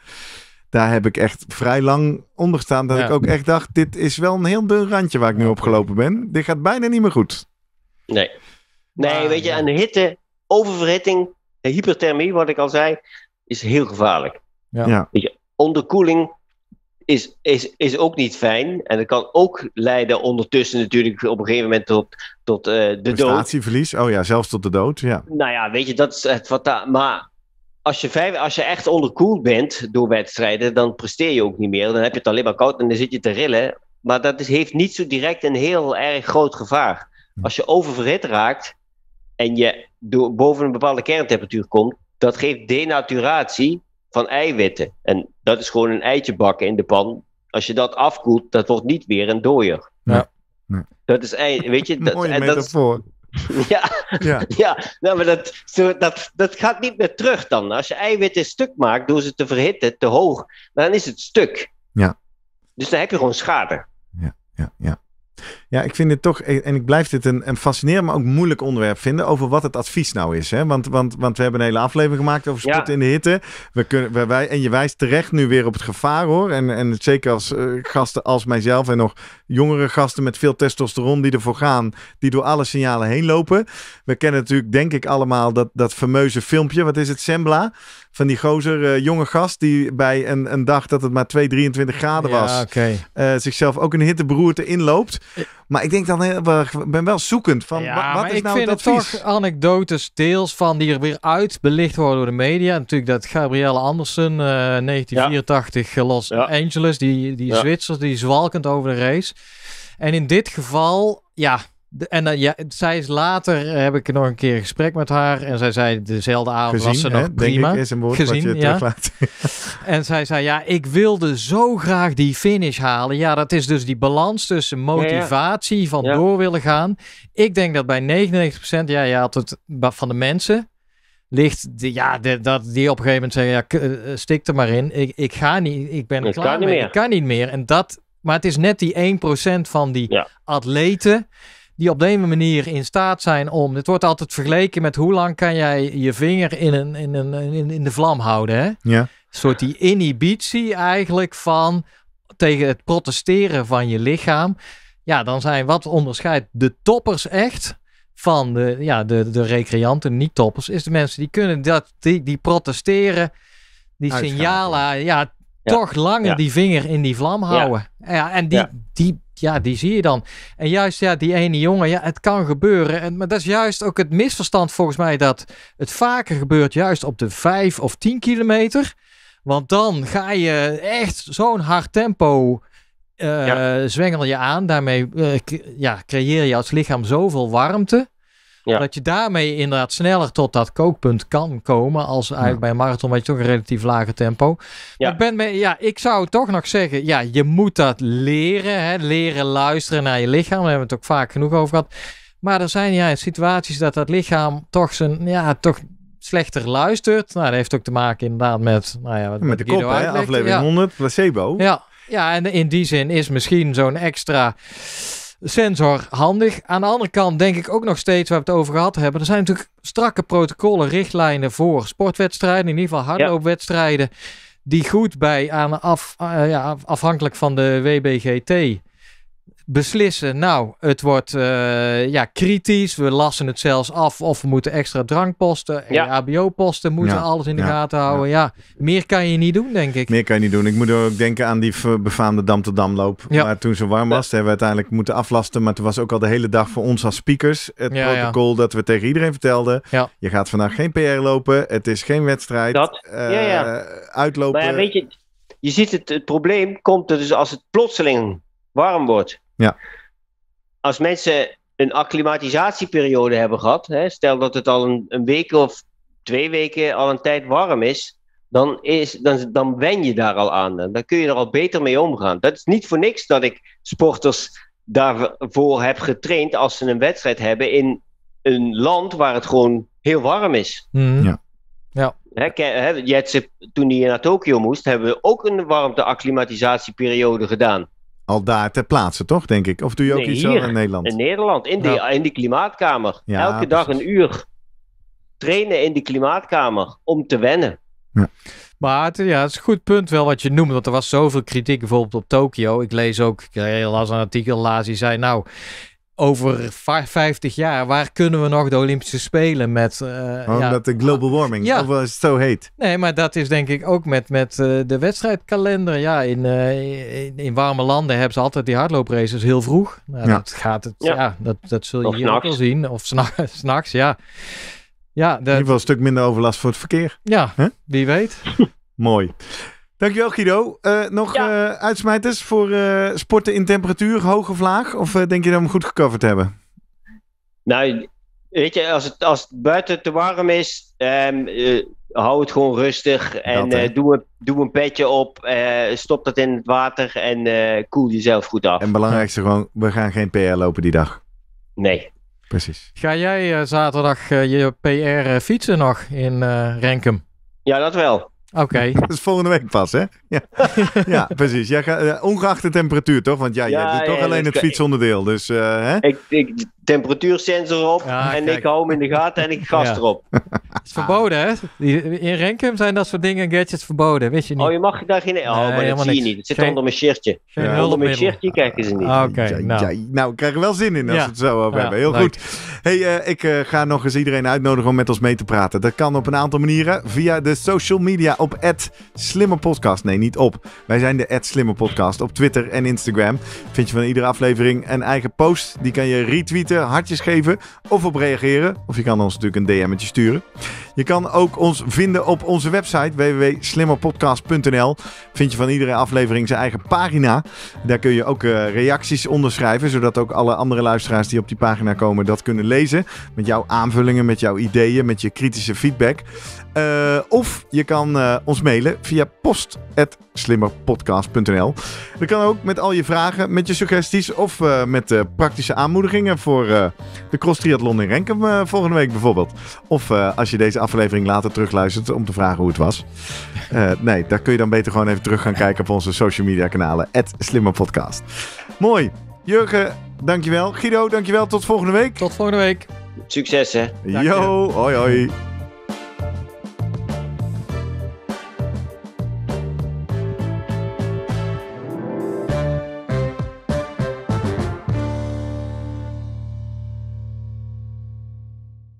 daar heb ik echt vrij lang onder gestaan. Dat ik ook echt dacht, dit is wel een heel dun randje waar ik nu opgelopen ben. Dit gaat bijna niet meer goed. Nee. Nee, ah, weet je, aan de hitte, oververhitting, hyperthermie, wat ik al zei, is heel gevaarlijk. Ja. Weet je, onderkoeling is, is, is ook niet fijn. En dat kan ook leiden ondertussen natuurlijk op een gegeven moment tot, tot eh, de dood. Prestatieverlies, oh ja, zelfs tot de dood, ja. Nou ja, weet je, dat is het daar Maar als je, vijf, als je echt onderkoeld bent door wedstrijden, dan presteer je ook niet meer. Dan heb je het alleen maar koud en dan zit je te rillen. Maar dat heeft niet zo direct een heel erg groot gevaar. Hm. Als je oververhit raakt en je door, boven een bepaalde kerntemperatuur komt, dat geeft denaturatie van eiwitten. En dat is gewoon een eitje bakken in de pan. Als je dat afkoelt, dat wordt niet weer een dooier. Ja. Dat is, weet je, dat, dat, Ja, ja. ja. Nou, maar dat, zo, dat, dat gaat niet meer terug dan. Als je eiwitten stuk maakt door ze te verhitten te hoog, dan is het stuk. Ja. Dus dan heb je gewoon schade. Ja, ja, ja. Ja, ik vind dit toch, en ik blijf dit een, een fascinerend, maar ook moeilijk onderwerp vinden over wat het advies nou is. Hè? Want, want, want we hebben een hele aflevering gemaakt over sport in de hitte. We kunnen, wij, en je wijst terecht nu weer op het gevaar hoor. En, en zeker als eh, gasten als mijzelf en nog jongere gasten met veel testosteron die ervoor gaan, die door alle signalen heen lopen. We kennen natuurlijk, denk ik, allemaal dat, dat fameuze filmpje, wat is het, Sembla? Van die gozer, eh, jonge gast, die bij een, een dag dat het maar 2, 23 graden was, eh, zichzelf ook een hitteberoerte inloopt. Maar ik denk dan, ben wel zoekend van ja, wat is nou het toch anekdotes deels van die er weer uit belicht worden door de media. Natuurlijk dat Gabrielle Andersen, 1984 eh, ja. Los Angeles, die, die Zwitsers, die zwalkend over de race. En in dit geval, ja, en eh, ja, zij is later, eh, heb ik nog een keer een gesprek met haar. En zij zei dezelfde avond was ze nog hè? prima. Denk ik is een woord Gezien, wat je teruglaat. en zij zei, ja, ik wilde zo graag die finish halen. Ja, dat is dus die balans tussen motivatie van door willen gaan. Ik denk dat bij 99%, ja, je had het van de mensen, ligt, de, ja, dat die op een gegeven moment zeggen, ja, eh, stik er maar in. Ik, ik ga niet, ik ben ik klaar kan mee, niet meer. ik kan niet meer. En dat, maar het is net die 1% van die atleten die op deze manier in staat zijn om. Het wordt altijd vergeleken met hoe lang kan jij je vinger in, een, in, een, in, in de vlam houden. Hè? Ja. Een soort die inhibitie eigenlijk van tegen het protesteren van je lichaam. Ja, dan zijn wat onderscheidt de toppers echt van de, ja, de, de recreanten, niet-toppers, is de mensen die kunnen dat, die, protesteren, die signalen, ja, toch langer die vinger in die vlam houden. Ja, en die, die ja, die zie je dan. En juist, ja, die ene jongen, ja, het kan gebeuren. En, maar dat is juist ook het misverstand volgens mij dat het vaker gebeurt, juist op de 5 of 10 kilometer. Want dan ga je echt zo'n hard tempo uh, zwengel je aan. Daarmee eh, ja, creëer je als lichaam zoveel warmte. Ja. Dat je daarmee inderdaad sneller tot dat kookpunt kan komen. Als eigenlijk bij een marathon weet je toch een relatief lage tempo. Ja. Ik, ben mee, ja, ik zou toch nog zeggen, ja, je moet dat leren. Hè? Leren luisteren naar je lichaam. We hebben het ook vaak genoeg over gehad. Maar er zijn ja, situaties dat dat lichaam toch zijn, ja, toch slechter luistert. Nou, dat heeft ook te maken inderdaad met, nou ja, met, de kop, hè? aflevering 100, placebo. Ja. ja, en in die zin is misschien zo'n extra sensor handig. Aan de andere kant denk ik ook nog steeds, waar we het over gehad hebben, er zijn natuurlijk strakke protocollen, richtlijnen voor sportwedstrijden, in ieder geval hardloopwedstrijden, die goed bij aan af, eh, ja, afhankelijk van de WBGT beslissen, nou, het wordt eh, ja, kritisch, we lassen het zelfs af of we moeten extra drankposten, En ABO-posten, moeten alles in de gaten houden. Ja. meer kan je niet doen, denk ik. Meer kan je niet doen. Ik moet ook denken aan die befaamde Dam-to-Damloop, waar toen zo warm was, hebben we uiteindelijk moeten aflasten, maar toen was ook al de hele dag voor ons als speakers het protocol dat we tegen iedereen vertelden, je gaat vandaag geen PR lopen, het is geen wedstrijd, dat, uh, uitlopen. Maar weet je, je ziet het, het probleem komt er dus als het plotseling warm wordt. Ja. Als mensen een acclimatisatieperiode hebben gehad, hè, stel dat het al een, een, week of twee weken al een tijd warm is, dan, is dan, dan wen je daar al aan. dan kun je er al beter mee omgaan. Dat is niet voor niks dat ik sporters daarvoor heb getraind als ze een wedstrijd hebben in een land waar het gewoon heel warm is. Mhm. Ja. Ja. Jetse, toen hij naar Tokio moest, hebben we ook een warmte-acclimatisatieperiode gedaan al daar ter plaatse, toch, denk ik? Of doe je ook iets hier, in Nederland? In Nederland, in, de, nou. in de klimaatkamer. Elke dag een uur trainen in de klimaatkamer om te wennen. Ja. Maar het, ja, het is een goed punt wel wat je noemt. Want er was zoveel kritiek bijvoorbeeld op Tokio. Ik lees ook, ik las een artikel, laatst die zei nou over 50 jaar, waar kunnen we nog de Olympische Spelen met... Uh, eh, Omdat de global ah, warming, of het zo heet. Nee, maar dat is denk ik ook met, met eh, de wedstrijdkalender. Ja, eh, in, in, warme landen hebben ze altijd die hardloopraces heel vroeg. Nou, Dat gaat het, ja. dat, dat zul je hier ook wel zien. Of s'nachts, nachts, ja. ja dat... In ieder geval een stuk minder overlast voor het verkeer. Ja, wie weet. Mooi. Dankjewel Guido. Eh, nog ja. Eh, uitsmijters voor eh, sporten in temperatuur, hoge vlaag? Of denk je dat we hem goed gecoverd hebben? Nou, weet je, als het, als het buiten te warm is, ehm, hou het gewoon rustig. En doe, een, doe een petje op, stop dat in het water en koel jezelf goed af. En belangrijkste gewoon, we gaan geen PR lopen die dag. Nee. Precies. Ga jij zaterdag je PR fietsen nog in Renkum? Ja, dat wel. Oké. Okay. dat is volgende week pas, hè? Ja, ja precies. Jij gaat, eh, ongeacht de temperatuur, toch? Want jij, ja, doet toch alleen dus het fietsonderdeel. Dus, eh, hè? Ik, ik, temperatuursensor op en ik hou hem in de gaten en ik gas erop. Het is verboden, hè? In Renkum zijn dat soort dingen, gadgets verboden, weet je niet. Oh, je mag daar geen... Oh, maar dat zie je niet. Het zit onder mijn shirtje. Ja. Onder mijn shirtje kijken ze niet. Ah, oké, nou. ik nou, krijg er wel zin in als we het zo hebben. Heel goed. hey, eh, ik eh, ga nog eens iedereen uitnodigen om met ons mee te praten. Dat kan op een aantal manieren. Via de social media op @slimmerpodcast. Nee, niet op. Wij zijn de @slimmerpodcast op Twitter en Instagram. Vind je van iedere aflevering een eigen post. Die kan je retweeten eh, hartjes geven of op reageren. Of je kan ons natuurlijk een DM'tje sturen. Je kan ook ons vinden op onze website www.slimmerpodcast.nl. Vind je van iedere aflevering zijn eigen pagina. Daar kun je ook uh, reacties onderschrijven, zodat ook alle andere luisteraars die op die pagina komen dat kunnen lezen. Met jouw aanvullingen, met jouw ideeën, met je kritische feedback. Eh, of je kan eh, ons mailen via post.slimmerpodcast.nl. Dan kan ook met al je vragen, met je suggesties of eh, met praktische aanmoedigingen voor de cross triathlon in Renkum volgende week bijvoorbeeld. Of als je deze aflevering later terugluistert om te vragen hoe het was. nee, daar kun je dan beter gewoon even terug gaan kijken op onze social media kanalen. Slimmerpodcast. Mooi. Jurgen, dankjewel. Guido, dankjewel. Tot volgende week. Tot volgende week. Succes hè. Jo, Yo, hoi hoi.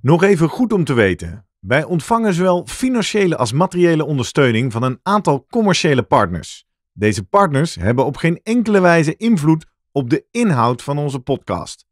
Nog even goed om te weten. Wij ontvangen zowel financiële als materiële ondersteuning van een aantal commerciële partners. Deze partners hebben op geen enkele wijze invloed op de inhoud van onze podcast.